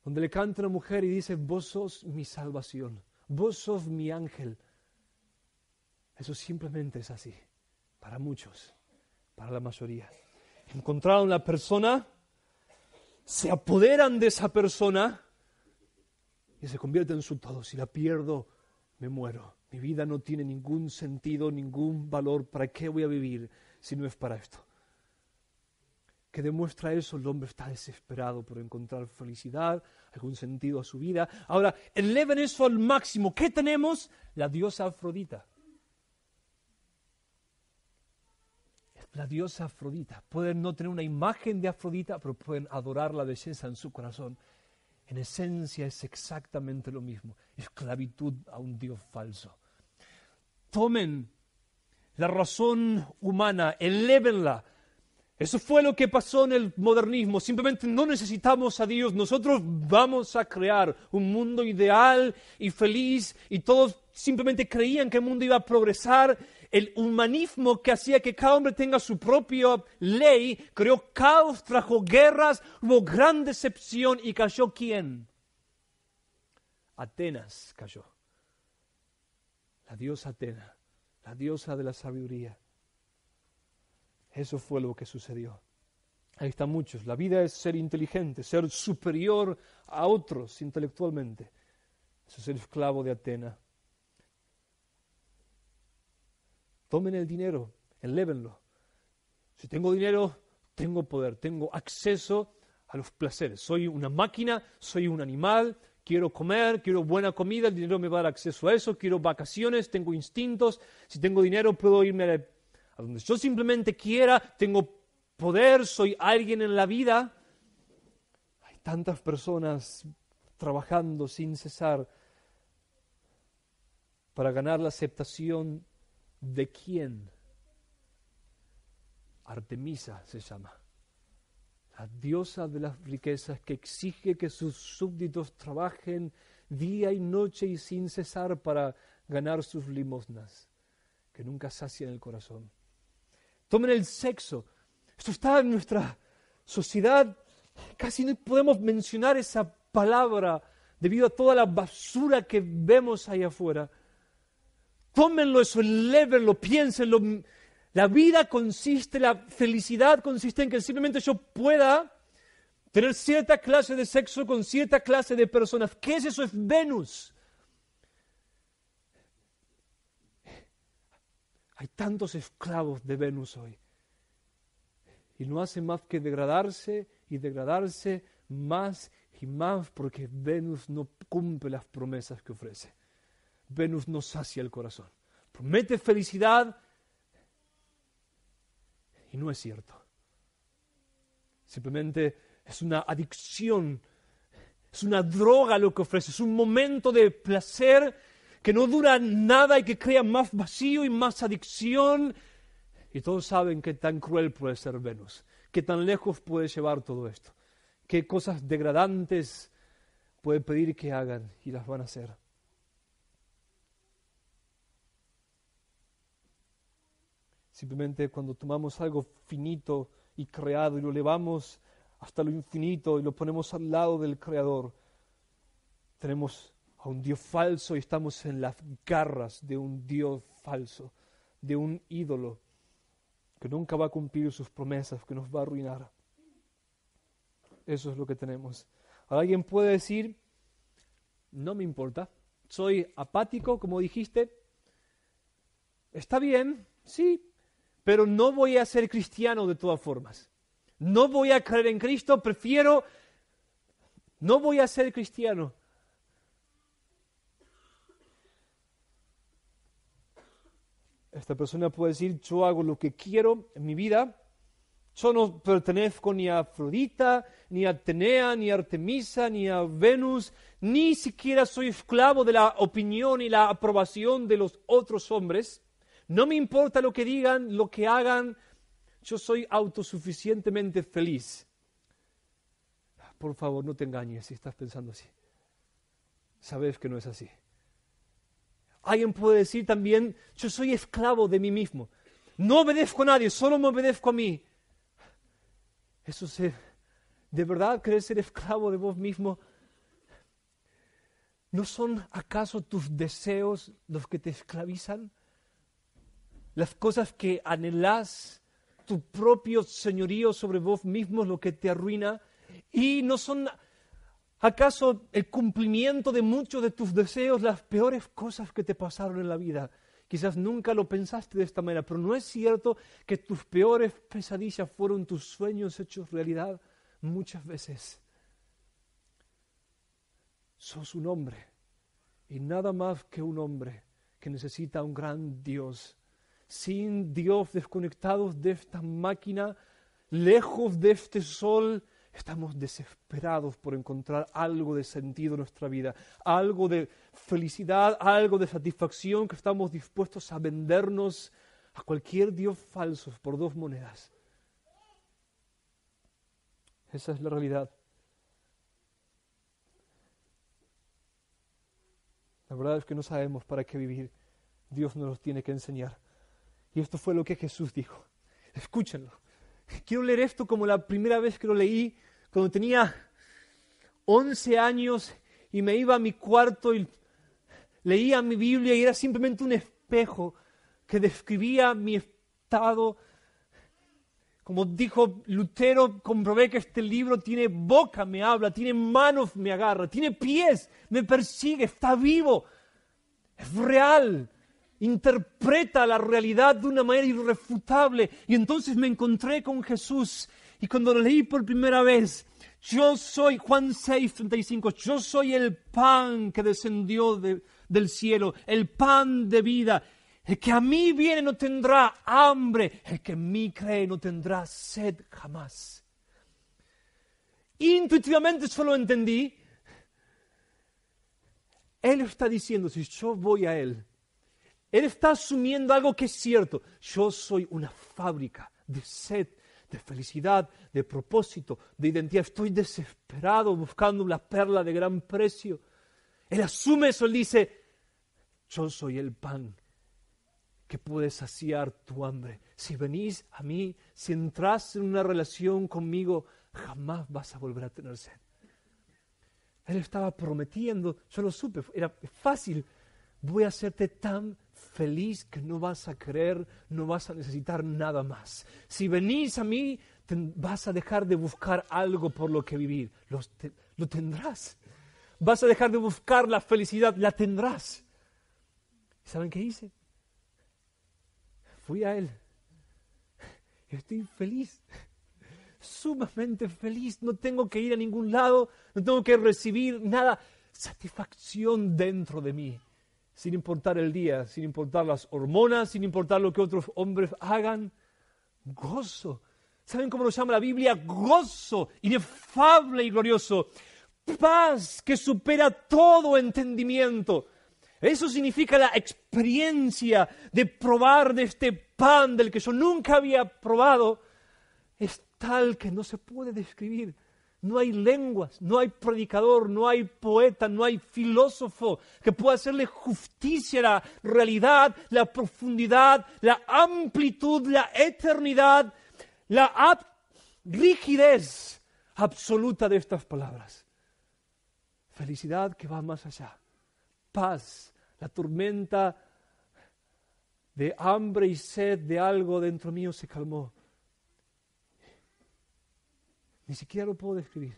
donde le canta una mujer y dice, vos sos mi salvación, vos sos mi ángel. Eso simplemente es así, para muchos, para la mayoría. Encontraron la persona, se apoderan de esa persona y se convierte en su todo. Si la pierdo, me muero. Mi vida no tiene ningún sentido, ningún valor. ¿Para qué voy a vivir si no es para esto? que demuestra eso, el hombre está desesperado por encontrar felicidad, algún sentido a su vida. Ahora, eleven eso al máximo. ¿Qué tenemos? La diosa Afrodita. La diosa Afrodita. Pueden no tener una imagen de Afrodita, pero pueden adorar la belleza en su corazón en esencia es exactamente lo mismo, esclavitud a un Dios falso. Tomen la razón humana, elévenla. Eso fue lo que pasó en el modernismo. Simplemente no necesitamos a Dios. Nosotros vamos a crear un mundo ideal y feliz y todos simplemente creían que el mundo iba a progresar el humanismo que hacía que cada hombre tenga su propia ley, creó caos, trajo guerras, hubo gran decepción y cayó quién? Atenas cayó. La diosa Atena, la diosa de la sabiduría. Eso fue lo que sucedió. Ahí están muchos. La vida es ser inteligente, ser superior a otros intelectualmente. Eso es el esclavo de Atena. Tomen el dinero, enlévenlo. Si tengo dinero, tengo poder, tengo acceso a los placeres. Soy una máquina, soy un animal, quiero comer, quiero buena comida, el dinero me va a dar acceso a eso, quiero vacaciones, tengo instintos. Si tengo dinero, puedo irme a donde yo simplemente quiera, tengo poder, soy alguien en la vida. Hay tantas personas trabajando sin cesar para ganar la aceptación ¿De quién? Artemisa se llama, la diosa de las riquezas que exige que sus súbditos trabajen día y noche y sin cesar para ganar sus limosnas, que nunca sacian el corazón. Tomen el sexo. Esto está en nuestra sociedad. Casi no podemos mencionar esa palabra debido a toda la basura que vemos ahí afuera tómenlo eso, enlévenlo, piénsenlo. La vida consiste, la felicidad consiste en que simplemente yo pueda tener cierta clase de sexo con cierta clase de personas. ¿Qué es eso? Es Venus. Hay tantos esclavos de Venus hoy. Y no hace más que degradarse y degradarse más y más porque Venus no cumple las promesas que ofrece. Venus nos sacia el corazón. Promete felicidad y no es cierto. Simplemente es una adicción, es una droga lo que ofrece, es un momento de placer que no dura nada y que crea más vacío y más adicción. Y todos saben qué tan cruel puede ser Venus, qué tan lejos puede llevar todo esto, qué cosas degradantes puede pedir que hagan y las van a hacer. Simplemente cuando tomamos algo finito y creado y lo elevamos hasta lo infinito y lo ponemos al lado del Creador, tenemos a un Dios falso y estamos en las garras de un Dios falso, de un ídolo que nunca va a cumplir sus promesas, que nos va a arruinar. Eso es lo que tenemos. alguien puede decir, no me importa, soy apático, como dijiste. Está bien, sí, pero no voy a ser cristiano de todas formas. No voy a creer en Cristo, prefiero, no voy a ser cristiano. Esta persona puede decir, yo hago lo que quiero en mi vida, yo no pertenezco ni a Afrodita, ni a Atenea, ni a Artemisa, ni a Venus, ni siquiera soy esclavo de la opinión y la aprobación de los otros hombres. No me importa lo que digan, lo que hagan, yo soy autosuficientemente feliz. Por favor, no te engañes si estás pensando así. Sabes que no es así. Alguien puede decir también, yo soy esclavo de mí mismo. No obedezco a nadie, solo me obedezco a mí. Eso ser, ¿de verdad crees ser esclavo de vos mismo? ¿No son acaso tus deseos los que te esclavizan? las cosas que anhelas, tu propio señorío sobre vos mismo lo que te arruina, y no son acaso el cumplimiento de muchos de tus deseos las peores cosas que te pasaron en la vida. Quizás nunca lo pensaste de esta manera, pero no es cierto que tus peores pesadillas fueron tus sueños hechos realidad muchas veces. Sos un hombre y nada más que un hombre que necesita un gran Dios sin Dios, desconectados de esta máquina, lejos de este sol, estamos desesperados por encontrar algo de sentido en nuestra vida, algo de felicidad, algo de satisfacción que estamos dispuestos a vendernos a cualquier Dios falso por dos monedas. Esa es la realidad. La verdad es que no sabemos para qué vivir. Dios nos lo tiene que enseñar. Y esto fue lo que Jesús dijo. Escúchenlo. Quiero leer esto como la primera vez que lo leí, cuando tenía 11 años y me iba a mi cuarto y leía mi Biblia y era simplemente un espejo que describía mi estado. Como dijo Lutero, comprobé que este libro tiene boca, me habla, tiene manos, me agarra, tiene pies, me persigue, está vivo, es real, interpreta la realidad de una manera irrefutable. Y entonces me encontré con Jesús y cuando lo leí por primera vez, yo soy, Juan 6, 35, yo soy el pan que descendió del cielo, el pan de vida. El que a mí viene no tendrá hambre, el que en mí cree no tendrá sed jamás. Intuitivamente solo entendí. Él está diciendo, si yo voy a Él, él está asumiendo algo que es cierto. Yo soy una fábrica de sed, de felicidad, de propósito, de identidad. Estoy desesperado buscando una perla de gran precio. Él asume eso, él dice, yo soy el pan que puede saciar tu hambre. Si venís a mí, si entras en una relación conmigo, jamás vas a volver a tener sed. Él estaba prometiendo, yo lo supe, era fácil, voy a hacerte tan feliz que no vas a querer, no vas a necesitar nada más. Si venís a mí, vas a dejar de buscar algo por lo que vivir. lo tendrás. Vas a dejar de buscar la felicidad, la tendrás. ¿Saben qué hice? Fui a él. Estoy feliz sumamente feliz, no tengo que ir a ningún lado, no tengo que recibir nada, satisfacción dentro de mí sin importar el día, sin importar las hormonas, sin importar lo que otros hombres hagan. Gozo. ¿Saben cómo lo llama la Biblia? Gozo, inefable y glorioso. Paz que supera todo entendimiento. Eso significa la experiencia de probar de este pan del que yo nunca había probado. Es tal que no se puede describir. No hay lenguas, no hay predicador, no hay poeta, no hay filósofo que pueda hacerle justicia a la realidad, la profundidad, la amplitud, la eternidad, la rigidez absoluta de estas palabras. Felicidad que va más allá. Paz, la tormenta de hambre y sed de algo dentro mío se calmó. Ni siquiera lo puedo describir.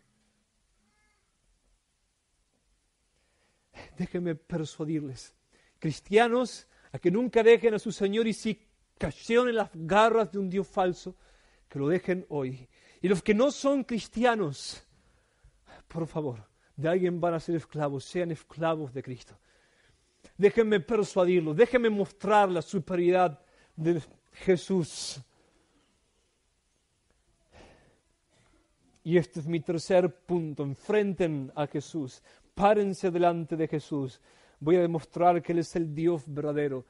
Déjenme persuadirles, cristianos, a que nunca dejen a su Señor y si cayeron en las garras de un Dios falso, que lo dejen hoy. Y los que no son cristianos, por favor, de alguien van a ser esclavos, sean esclavos de Cristo. Déjenme persuadirlos, déjenme mostrar la superioridad de Jesús. Y este es mi tercer punto, enfrenten a Jesús, párense delante de Jesús. Voy a demostrar que Él es el Dios verdadero,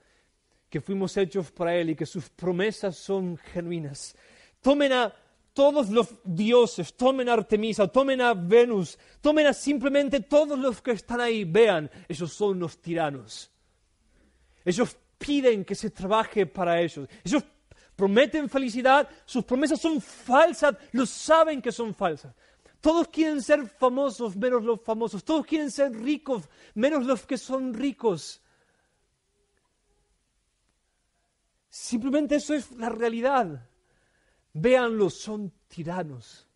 que fuimos hechos para Él y que sus promesas son genuinas. Tomen a todos los dioses, tomen a Artemisa, tomen a Venus, tomen a simplemente todos los que están ahí, vean, ellos son los tiranos. Ellos piden que se trabaje para ellos. Ellos prometen felicidad, sus promesas son falsas, lo saben que son falsas. Todos quieren ser famosos menos los famosos, todos quieren ser ricos menos los que son ricos. Simplemente eso es la realidad. Véanlo, son tiranos,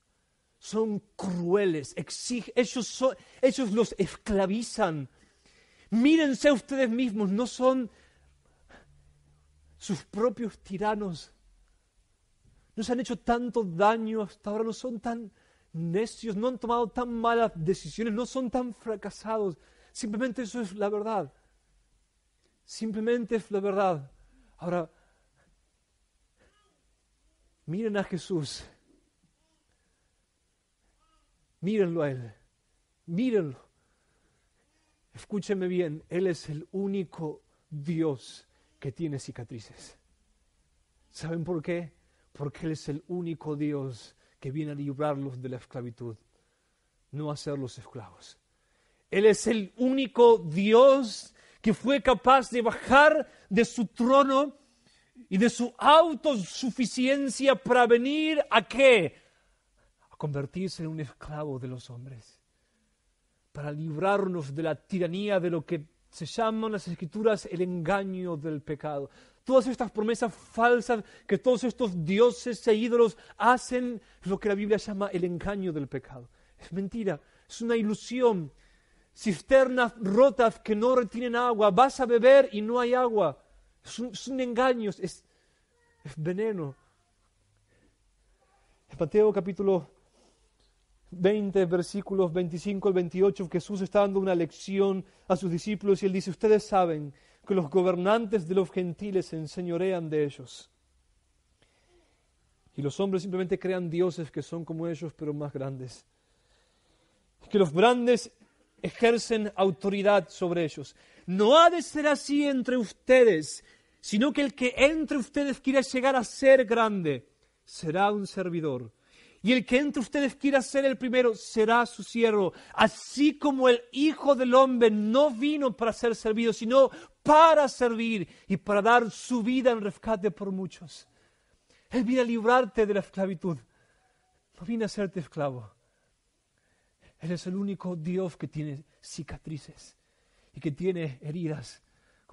son crueles, exigen, ellos, ellos los esclavizan. Mírense ustedes mismos, no son sus propios tiranos, no se han hecho tanto daño hasta ahora, no son tan necios, no han tomado tan malas decisiones, no son tan fracasados. Simplemente eso es la verdad. Simplemente es la verdad. Ahora, miren a Jesús. Mírenlo a Él. Mírenlo. Escúcheme bien, Él es el único Dios que tiene cicatrices. ¿Saben por qué? porque Él es el único Dios que viene a librarlos de la esclavitud, no a los esclavos. Él es el único Dios que fue capaz de bajar de su trono y de su autosuficiencia para venir a qué? A convertirse en un esclavo de los hombres, para librarnos de la tiranía de lo que se llama en las escrituras el engaño del pecado todas estas promesas falsas que todos estos dioses e ídolos hacen lo que la Biblia llama el engaño del pecado. Es mentira, es una ilusión. Cisternas rotas que no retienen agua, vas a beber y no hay agua. Es un, es engaño, es, veneno. En Mateo capítulo 20, versículos 25 al 28, Jesús está dando una lección a sus discípulos y él dice, ustedes saben que los gobernantes de los gentiles se enseñorean de ellos. Y los hombres simplemente crean dioses que son como ellos, pero más grandes. Que los grandes ejercen autoridad sobre ellos. No ha de ser así entre ustedes, sino que el que entre ustedes quiera llegar a ser grande será un servidor. Y el que entre ustedes quiera ser el primero será su siervo. Así como el Hijo del Hombre no vino para ser servido, sino para servir y para dar su vida en rescate por muchos. Él vino a librarte de la esclavitud. No vino a hacerte esclavo. Él es el único Dios que tiene cicatrices y que tiene heridas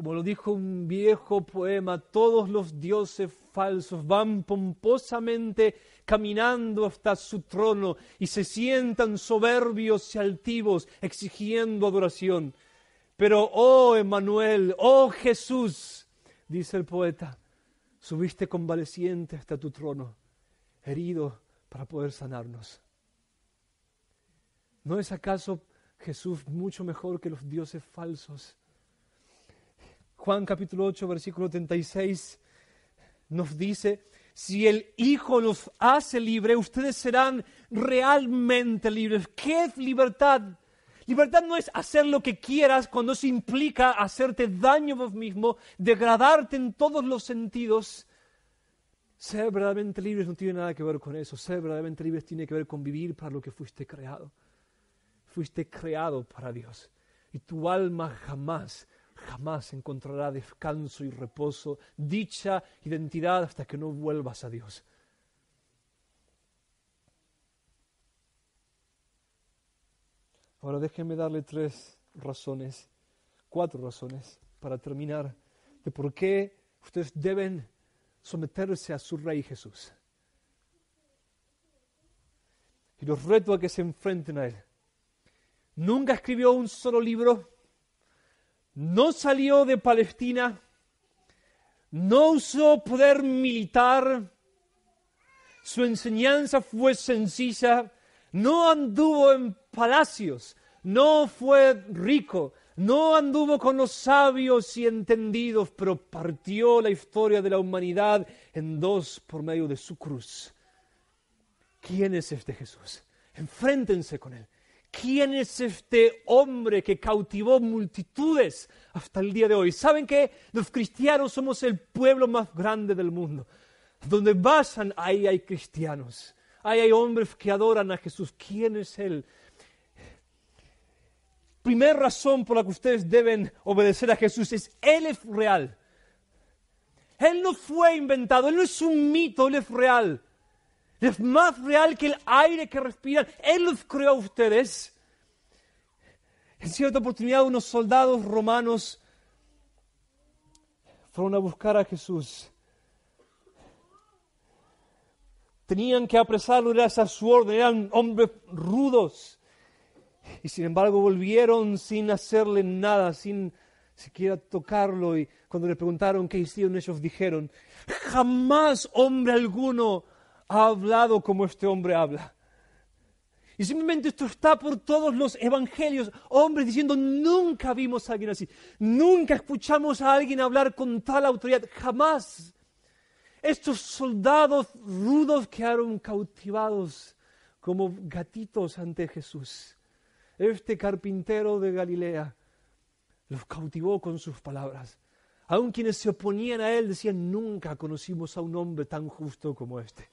como lo dijo un viejo poema, todos los dioses falsos van pomposamente caminando hasta su trono y se sientan soberbios y altivos exigiendo adoración. Pero, oh Emanuel, oh Jesús, dice el poeta, subiste convaleciente hasta tu trono, herido para poder sanarnos. ¿No es acaso Jesús mucho mejor que los dioses falsos? Juan capítulo 8, versículo 36 nos dice, si el Hijo los hace libre, ustedes serán realmente libres. ¿Qué es libertad? Libertad no es hacer lo que quieras cuando eso implica hacerte daño a vos mismo, degradarte en todos los sentidos. Ser verdaderamente libres no tiene nada que ver con eso. Ser verdaderamente libres tiene que ver con vivir para lo que fuiste creado. Fuiste creado para Dios. Y tu alma jamás jamás encontrará descanso y reposo, dicha identidad hasta que no vuelvas a Dios. Ahora déjenme darle tres razones, cuatro razones para terminar de por qué ustedes deben someterse a su Rey Jesús. Y los reto a que se enfrenten a Él. Nunca escribió un solo libro, no salió de Palestina, no usó poder militar, su enseñanza fue sencilla, no anduvo en palacios, no fue rico, no anduvo con los sabios y entendidos, pero partió la historia de la humanidad en dos por medio de su cruz. ¿Quién es este Jesús? Enfréntense con él, ¿Quién es este hombre que cautivó multitudes hasta el día de hoy? ¿Saben que los cristianos somos el pueblo más grande del mundo? Donde pasan, ahí hay cristianos. Ahí hay hombres que adoran a Jesús. ¿Quién es Él? Primera razón por la que ustedes deben obedecer a Jesús es Él es real. Él no fue inventado, Él no es un mito, Él es real es más real que el aire que respiran. Él los creó a ustedes. En cierta oportunidad unos soldados romanos fueron a buscar a Jesús. Tenían que apresarlo, era esa su orden, eran hombres rudos. Y sin embargo volvieron sin hacerle nada, sin siquiera tocarlo. Y cuando le preguntaron qué hicieron, ellos dijeron, jamás hombre alguno ha hablado como este hombre habla. Y simplemente esto está por todos los evangelios, hombres diciendo, nunca vimos a alguien así, nunca escuchamos a alguien hablar con tal autoridad, jamás. Estos soldados rudos quedaron cautivados como gatitos ante Jesús. Este carpintero de Galilea los cautivó con sus palabras. Aun quienes se oponían a él decían, nunca conocimos a un hombre tan justo como este.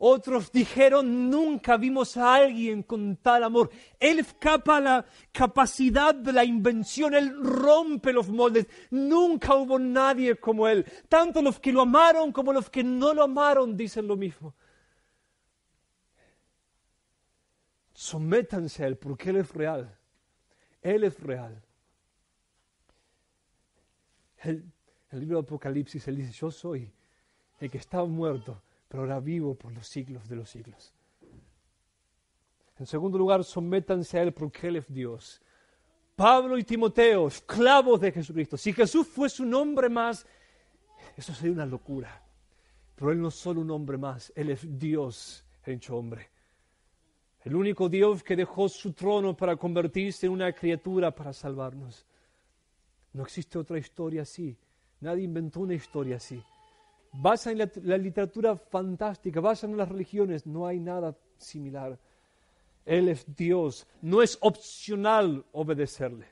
Otros dijeron, nunca vimos a alguien con tal amor. Él escapa la capacidad de la invención, él rompe los moldes. Nunca hubo nadie como él. Tanto los que lo amaron como los que no lo amaron dicen lo mismo. Sométanse a él porque él es real. Él es real. El, el libro de Apocalipsis, él dice, yo soy el que está muerto pero ahora vivo por los siglos de los siglos. En segundo lugar, sométanse a Él porque Él es Dios. Pablo y Timoteo, esclavos de Jesucristo. Si Jesús fuese un hombre más, eso sería una locura. Pero Él no es solo un hombre más, Él es Dios hecho hombre. El único Dios que dejó su trono para convertirse en una criatura para salvarnos. No existe otra historia así. Nadie inventó una historia así basa en la, literatura fantástica, basa en las religiones, no hay nada similar. Él es Dios, no es opcional obedecerle.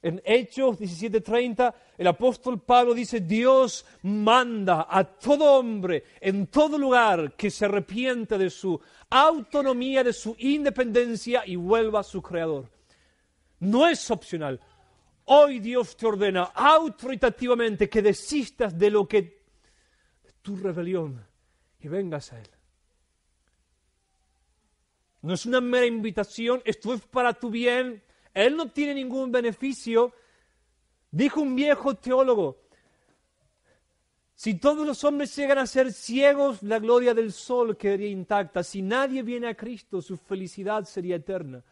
En Hechos 17:30, el apóstol Pablo dice, Dios manda a todo hombre en todo lugar que se arrepienta de su autonomía, de su independencia y vuelva a su creador. No es opcional. Hoy Dios te ordena autoritativamente que desistas de lo que tu rebelión y vengas a Él. No es una mera invitación, esto es para tu bien. Él no tiene ningún beneficio. Dijo un viejo teólogo, si todos los hombres llegan a ser ciegos, la gloria del sol quedaría intacta. Si nadie viene a Cristo, su felicidad sería eterna.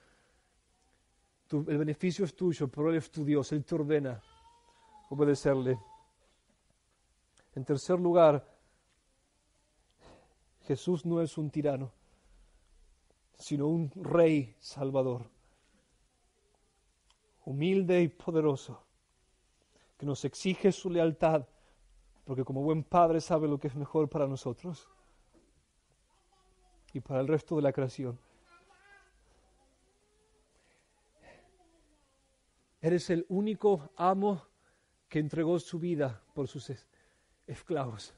el beneficio es tuyo, pero Él es tu Dios, Él te ordena obedecerle. En tercer lugar, Jesús no es un tirano, sino un rey salvador, humilde y poderoso, que nos exige su lealtad, porque como buen padre sabe lo que es mejor para nosotros y para el resto de la creación. Eres el único amo que entregó su vida por sus esclavos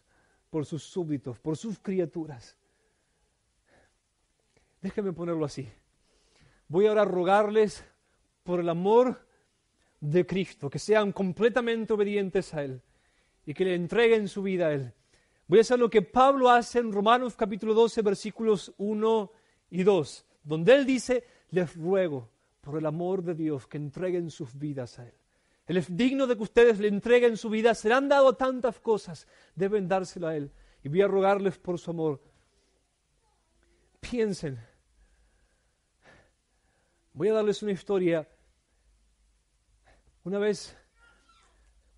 por sus súbditos, por sus criaturas. Déjenme ponerlo así. Voy ahora a rogarles por el amor de Cristo, que sean completamente obedientes a Él y que le entreguen su vida a Él. Voy a hacer lo que Pablo hace en Romanos capítulo 12, versículos 1 y 2, donde Él dice, les ruego por el amor de Dios que entreguen sus vidas a Él. Él es digno de que ustedes le entreguen su vida. Se le han dado tantas cosas. Deben dárselo a Él. Y voy a rogarles por su amor. Piensen. Voy a darles una historia. Una vez,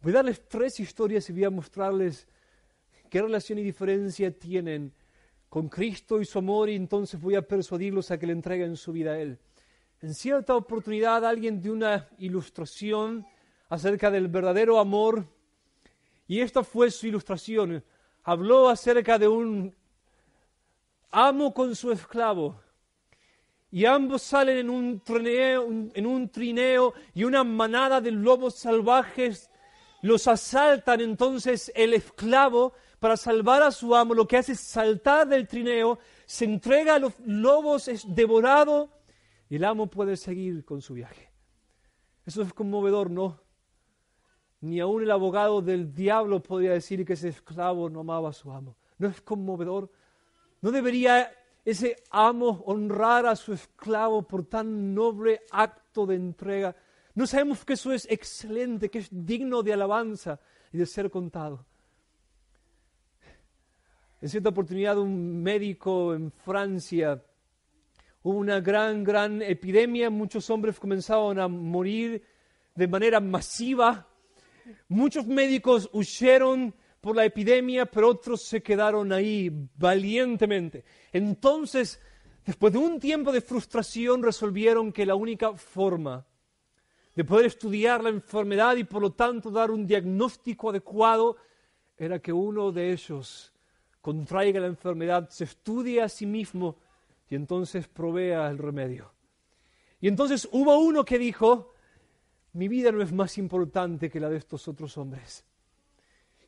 voy a darles tres historias y voy a mostrarles qué relación y diferencia tienen con Cristo y su amor y entonces voy a persuadirlos a que le entreguen su vida a Él. En cierta oportunidad alguien de una ilustración acerca del verdadero amor y esta fue su ilustración. Habló acerca de un amo con su esclavo y ambos salen en un trineo, en un trineo y una manada de lobos salvajes los asaltan entonces el esclavo para salvar a su amo, lo que hace es saltar del trineo, se entrega a los lobos, es devorado y el amo puede seguir con su viaje. Eso es conmovedor, ¿no? Ni aun el abogado del diablo podría decir que ese esclavo no amaba a su amo. ¿No es conmovedor? ¿No debería ese amo honrar a su esclavo por tan noble acto de entrega? No sabemos que eso es excelente, que es digno de alabanza y de ser contado. En cierta oportunidad un médico en Francia hubo una gran, gran epidemia, muchos hombres comenzaron a morir de manera masiva Muchos médicos huyeron por la epidemia, pero otros se quedaron ahí valientemente. Entonces, después de un tiempo de frustración, resolvieron que la única forma de poder estudiar la enfermedad y por lo tanto dar un diagnóstico adecuado era que uno de ellos contraiga la enfermedad, se estudie a sí mismo y entonces provea el remedio. Y entonces hubo uno que dijo, mi vida no es más importante que la de estos otros hombres.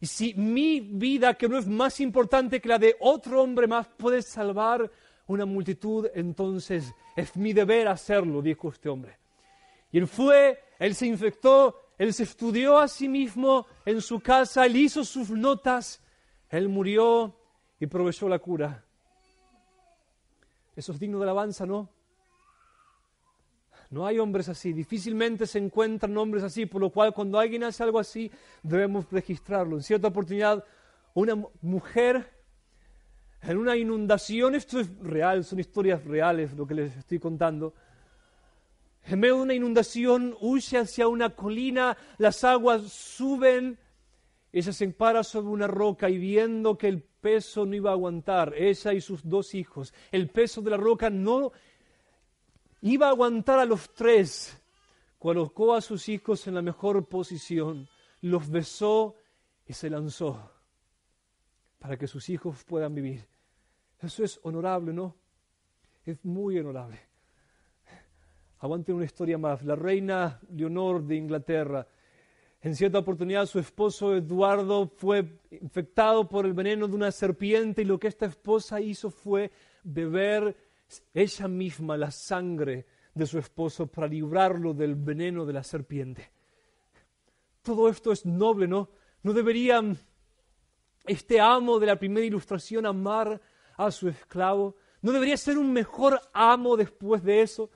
Y si mi vida, que no es más importante que la de otro hombre más, puede salvar una multitud, entonces es mi deber hacerlo, dijo este hombre. Y él fue, él se infectó, él se estudió a sí mismo en su casa, él hizo sus notas, él murió y proveyó la cura. Eso es digno de alabanza, ¿no? No hay hombres así, difícilmente se encuentran hombres así, por lo cual cuando alguien hace algo así debemos registrarlo. En cierta oportunidad, una mujer en una inundación, esto es real, son historias reales lo que les estoy contando, en medio de una inundación huye hacia una colina, las aguas suben, ella se empara sobre una roca y viendo que el peso no iba a aguantar, ella y sus dos hijos, el peso de la roca no iba a aguantar a los tres, colocó a sus hijos en la mejor posición, los besó y se lanzó para que sus hijos puedan vivir. Eso es honorable, ¿no? Es muy honorable. Aguante una historia más. La reina Leonor de Inglaterra, en cierta oportunidad su esposo Eduardo fue infectado por el veneno de una serpiente y lo que esta esposa hizo fue beber ella misma la sangre de su esposo para librarlo del veneno de la serpiente. Todo esto es noble, ¿no? No debería este amo de la primera ilustración amar a su esclavo. No debería ser un mejor amo después de eso.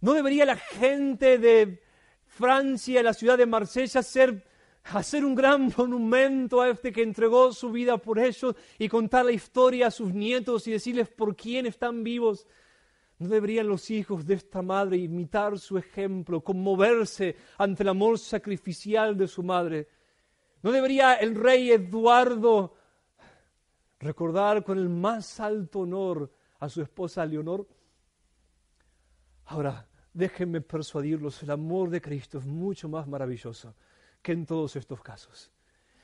No debería la gente de Francia, la ciudad de Marsella, ser hacer un gran <laughs> monumento a este que entregó su vida por ellos y contar la historia a sus nietos y decirles por quién están vivos. ¿No deberían los hijos de esta madre imitar su ejemplo, conmoverse ante el amor sacrificial de su madre? ¿No debería el rey Eduardo recordar con el más alto honor a su esposa Leonor? Ahora, déjenme persuadirlos, el amor de Cristo es mucho más maravilloso que en todos estos casos.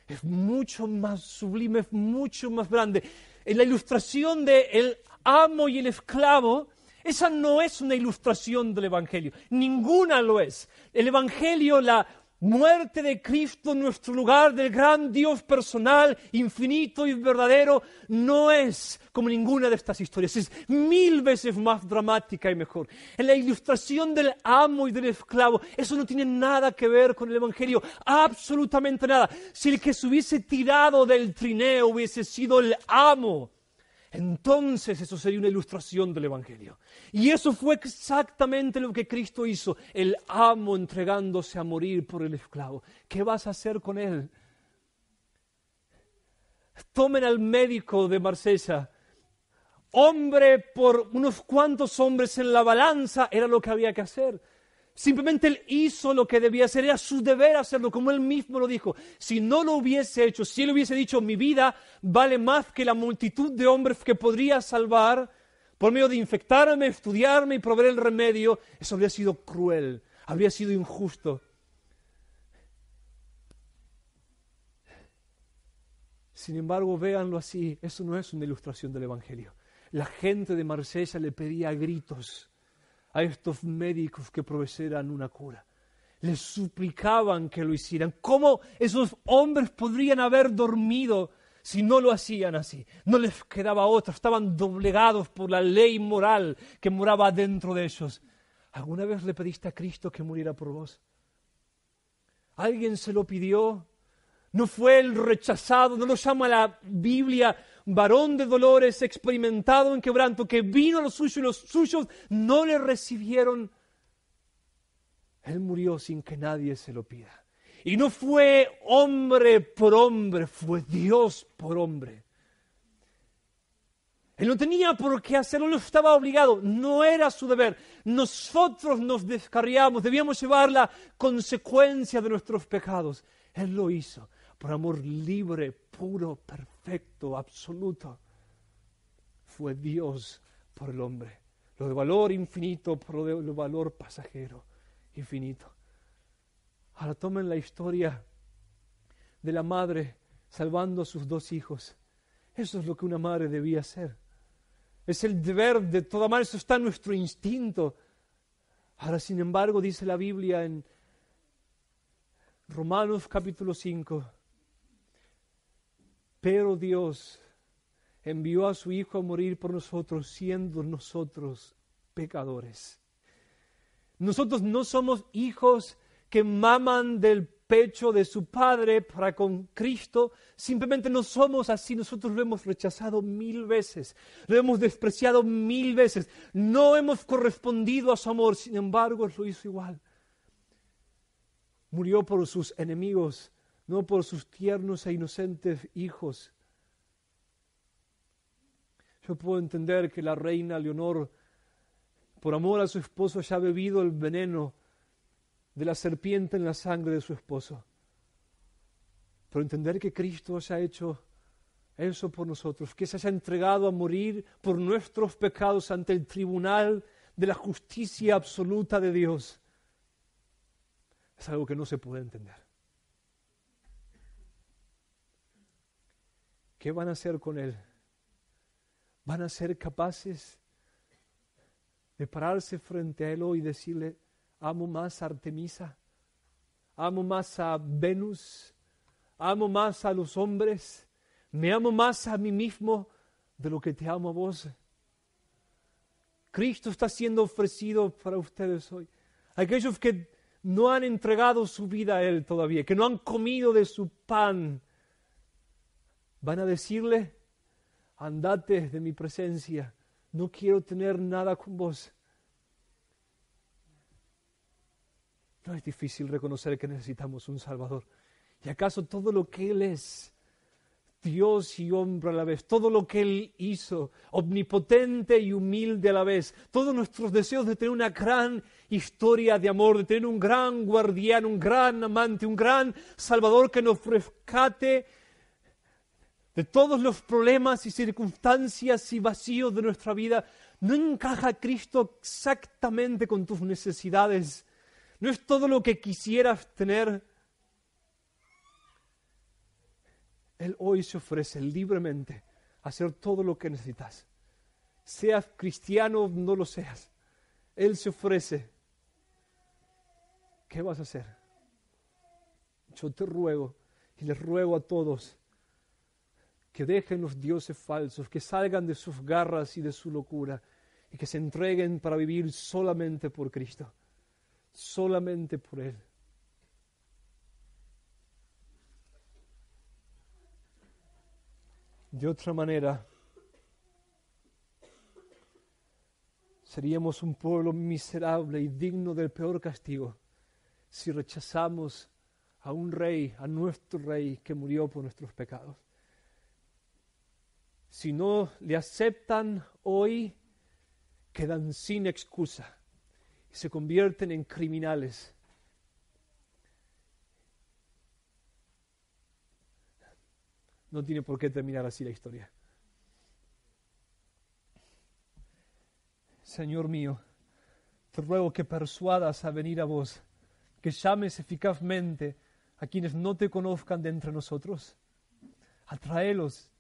Es mucho más sublime, es mucho más grande. En la ilustración del el amo y el esclavo, esa no es una ilustración del Evangelio, ninguna lo es. El Evangelio, la, muerte de Cristo en nuestro lugar del gran Dios personal, infinito y verdadero, no es como ninguna de estas historias, es mil veces más dramática y mejor. En la ilustración del amo y del esclavo, eso no tiene nada que ver con el Evangelio, absolutamente nada. Si el que se hubiese tirado del trineo hubiese sido el amo, entonces eso sería una ilustración del Evangelio. Y eso fue exactamente lo que Cristo hizo, el amo entregándose a morir por el esclavo. ¿Qué vas a hacer con él? Tomen al médico de Marsella. Hombre por unos cuantos hombres en la balanza era lo que había que hacer. Simplemente él hizo lo que debía hacer, era su deber hacerlo, como él mismo lo dijo. Si no lo hubiese hecho, si él hubiese dicho, mi vida vale más que la multitud de hombres que podría salvar por medio de infectarme, estudiarme y proveer el remedio, eso habría sido cruel, habría sido injusto. Sin embargo, véanlo así, eso no es una ilustración del Evangelio. La gente de Marsella le pedía gritos, a estos médicos que proveeran una cura. Les suplicaban que lo hicieran. ¿Cómo esos hombres podrían haber dormido si no lo hacían así? No les quedaba otra. Estaban doblegados por la ley moral que moraba dentro de ellos. ¿Alguna vez le pediste a Cristo que muriera por vos? ¿Alguien se lo pidió? ¿No fue el rechazado? ¿No lo llama la Biblia varón de dolores, experimentado en quebranto, que vino a los suyos y los suyos no le recibieron. Él murió sin que nadie se lo pida. Y no fue hombre por hombre, fue Dios por hombre. Él no tenía por qué hacerlo, no estaba obligado, no era su deber. Nosotros nos descarriamos, debíamos llevar la consecuencia de nuestros pecados. Él lo hizo por amor libre, puro, perfecto perfecto, absoluto, fue Dios por el hombre. Lo de valor infinito por lo de valor pasajero, infinito. Ahora tomen la historia de la madre salvando a sus dos hijos. Eso es lo que una madre debía hacer. Es el deber de toda madre, eso está en nuestro instinto. Ahora, sin embargo, dice la Biblia en Romanos capítulo 5, pero Dios envió a su Hijo a morir por nosotros, siendo nosotros pecadores. Nosotros no somos hijos que maman del pecho de su Padre para con Cristo. Simplemente no somos así. Nosotros lo hemos rechazado mil veces, lo hemos despreciado mil veces. No hemos correspondido a su amor, sin embargo, lo hizo igual. Murió por sus enemigos no por sus tiernos e inocentes hijos. Yo puedo entender que la reina Leonor, por amor a su esposo, haya bebido el veneno de la serpiente en la sangre de su esposo. Pero entender que Cristo haya hecho eso por nosotros, que se haya entregado a morir por nuestros pecados ante el tribunal de la justicia absoluta de Dios, es algo que no se puede entender. ¿Qué van a hacer con él? ¿Van a ser capaces de pararse frente a él hoy y decirle, amo más a Artemisa, amo más a Venus, amo más a los hombres, me amo más a mí mismo de lo que te amo a vos? Cristo está siendo ofrecido para ustedes hoy. Aquellos que no han entregado su vida a Él todavía, que no han comido de su pan Van a decirle, andate de mi presencia, no quiero tener nada con vos. No es difícil reconocer que necesitamos un Salvador. ¿Y acaso todo lo que Él es, Dios y hombre a la vez, todo lo que Él hizo, omnipotente y humilde a la vez, todos nuestros deseos de tener una gran historia de amor, de tener un gran guardián, un gran amante, un gran Salvador que nos rescate de todos los problemas y circunstancias y vacíos de nuestra vida, no encaja Cristo exactamente con tus necesidades. No es todo lo que quisieras tener. Él hoy se ofrece libremente a hacer todo lo que necesitas. Seas cristiano o no lo seas, Él se ofrece. ¿Qué vas a hacer? Yo te ruego y les ruego a todos que dejen los dioses falsos, que salgan de sus garras y de su locura y que se entreguen para vivir solamente por Cristo, solamente por Él. De otra manera, seríamos un pueblo miserable y digno del peor castigo si rechazamos a un rey, a nuestro rey que murió por nuestros pecados si no le aceptan hoy, quedan sin excusa y se convierten en criminales. No tiene por qué terminar así la historia. Señor mío, te ruego que persuadas a venir a vos, que llames eficazmente a quienes no te conozcan de entre nosotros. Atraelos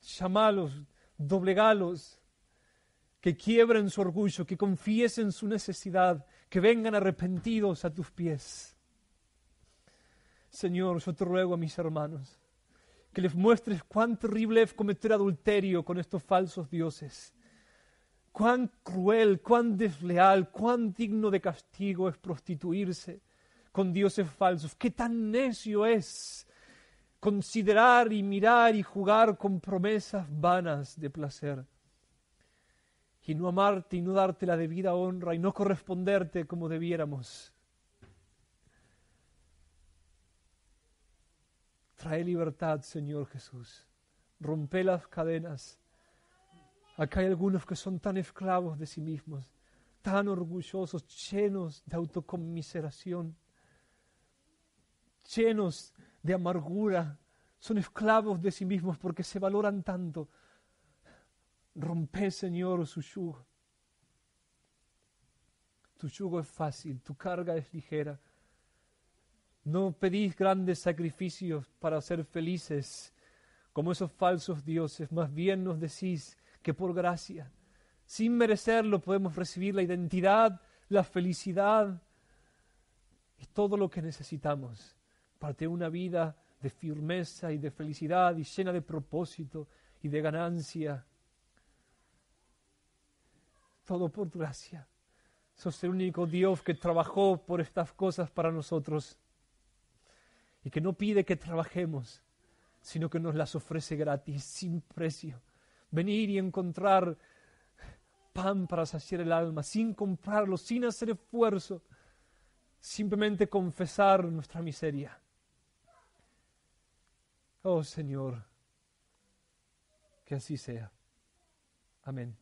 llamalos, doblegalos, que quiebren su orgullo, que confiesen su necesidad, que vengan arrepentidos a tus pies. Señor, yo te ruego a mis hermanos que les muestres cuán terrible es cometer adulterio con estos falsos dioses, cuán cruel, cuán desleal, cuán digno de castigo es prostituirse con dioses falsos, qué tan necio es considerar y mirar y jugar con promesas vanas de placer, y no amarte y no darte la debida honra y no corresponderte como debiéramos. Trae libertad, Señor Jesús. Rompe las cadenas. Acá hay algunos que son tan esclavos de sí mismos, tan orgullosos, llenos de autocomiseración, llenos de de amargura, son esclavos de sí mismos porque se valoran tanto. Rompe, Señor, su yugo. Tu yugo es fácil, tu carga es ligera. No pedís grandes sacrificios para ser felices como esos falsos dioses, más bien nos decís que por gracia, sin merecerlo, podemos recibir la identidad, la felicidad y todo lo que necesitamos parte una vida de firmeza y de felicidad y llena de propósito y de ganancia. Todo por gracia. Sos el único Dios que trabajó por estas cosas para nosotros y que no pide que trabajemos, sino que nos las ofrece gratis, sin precio. Venir y encontrar pan para saciar el alma, sin comprarlo, sin hacer esfuerzo, simplemente confesar nuestra miseria Oh Señor, que así sea. Amén.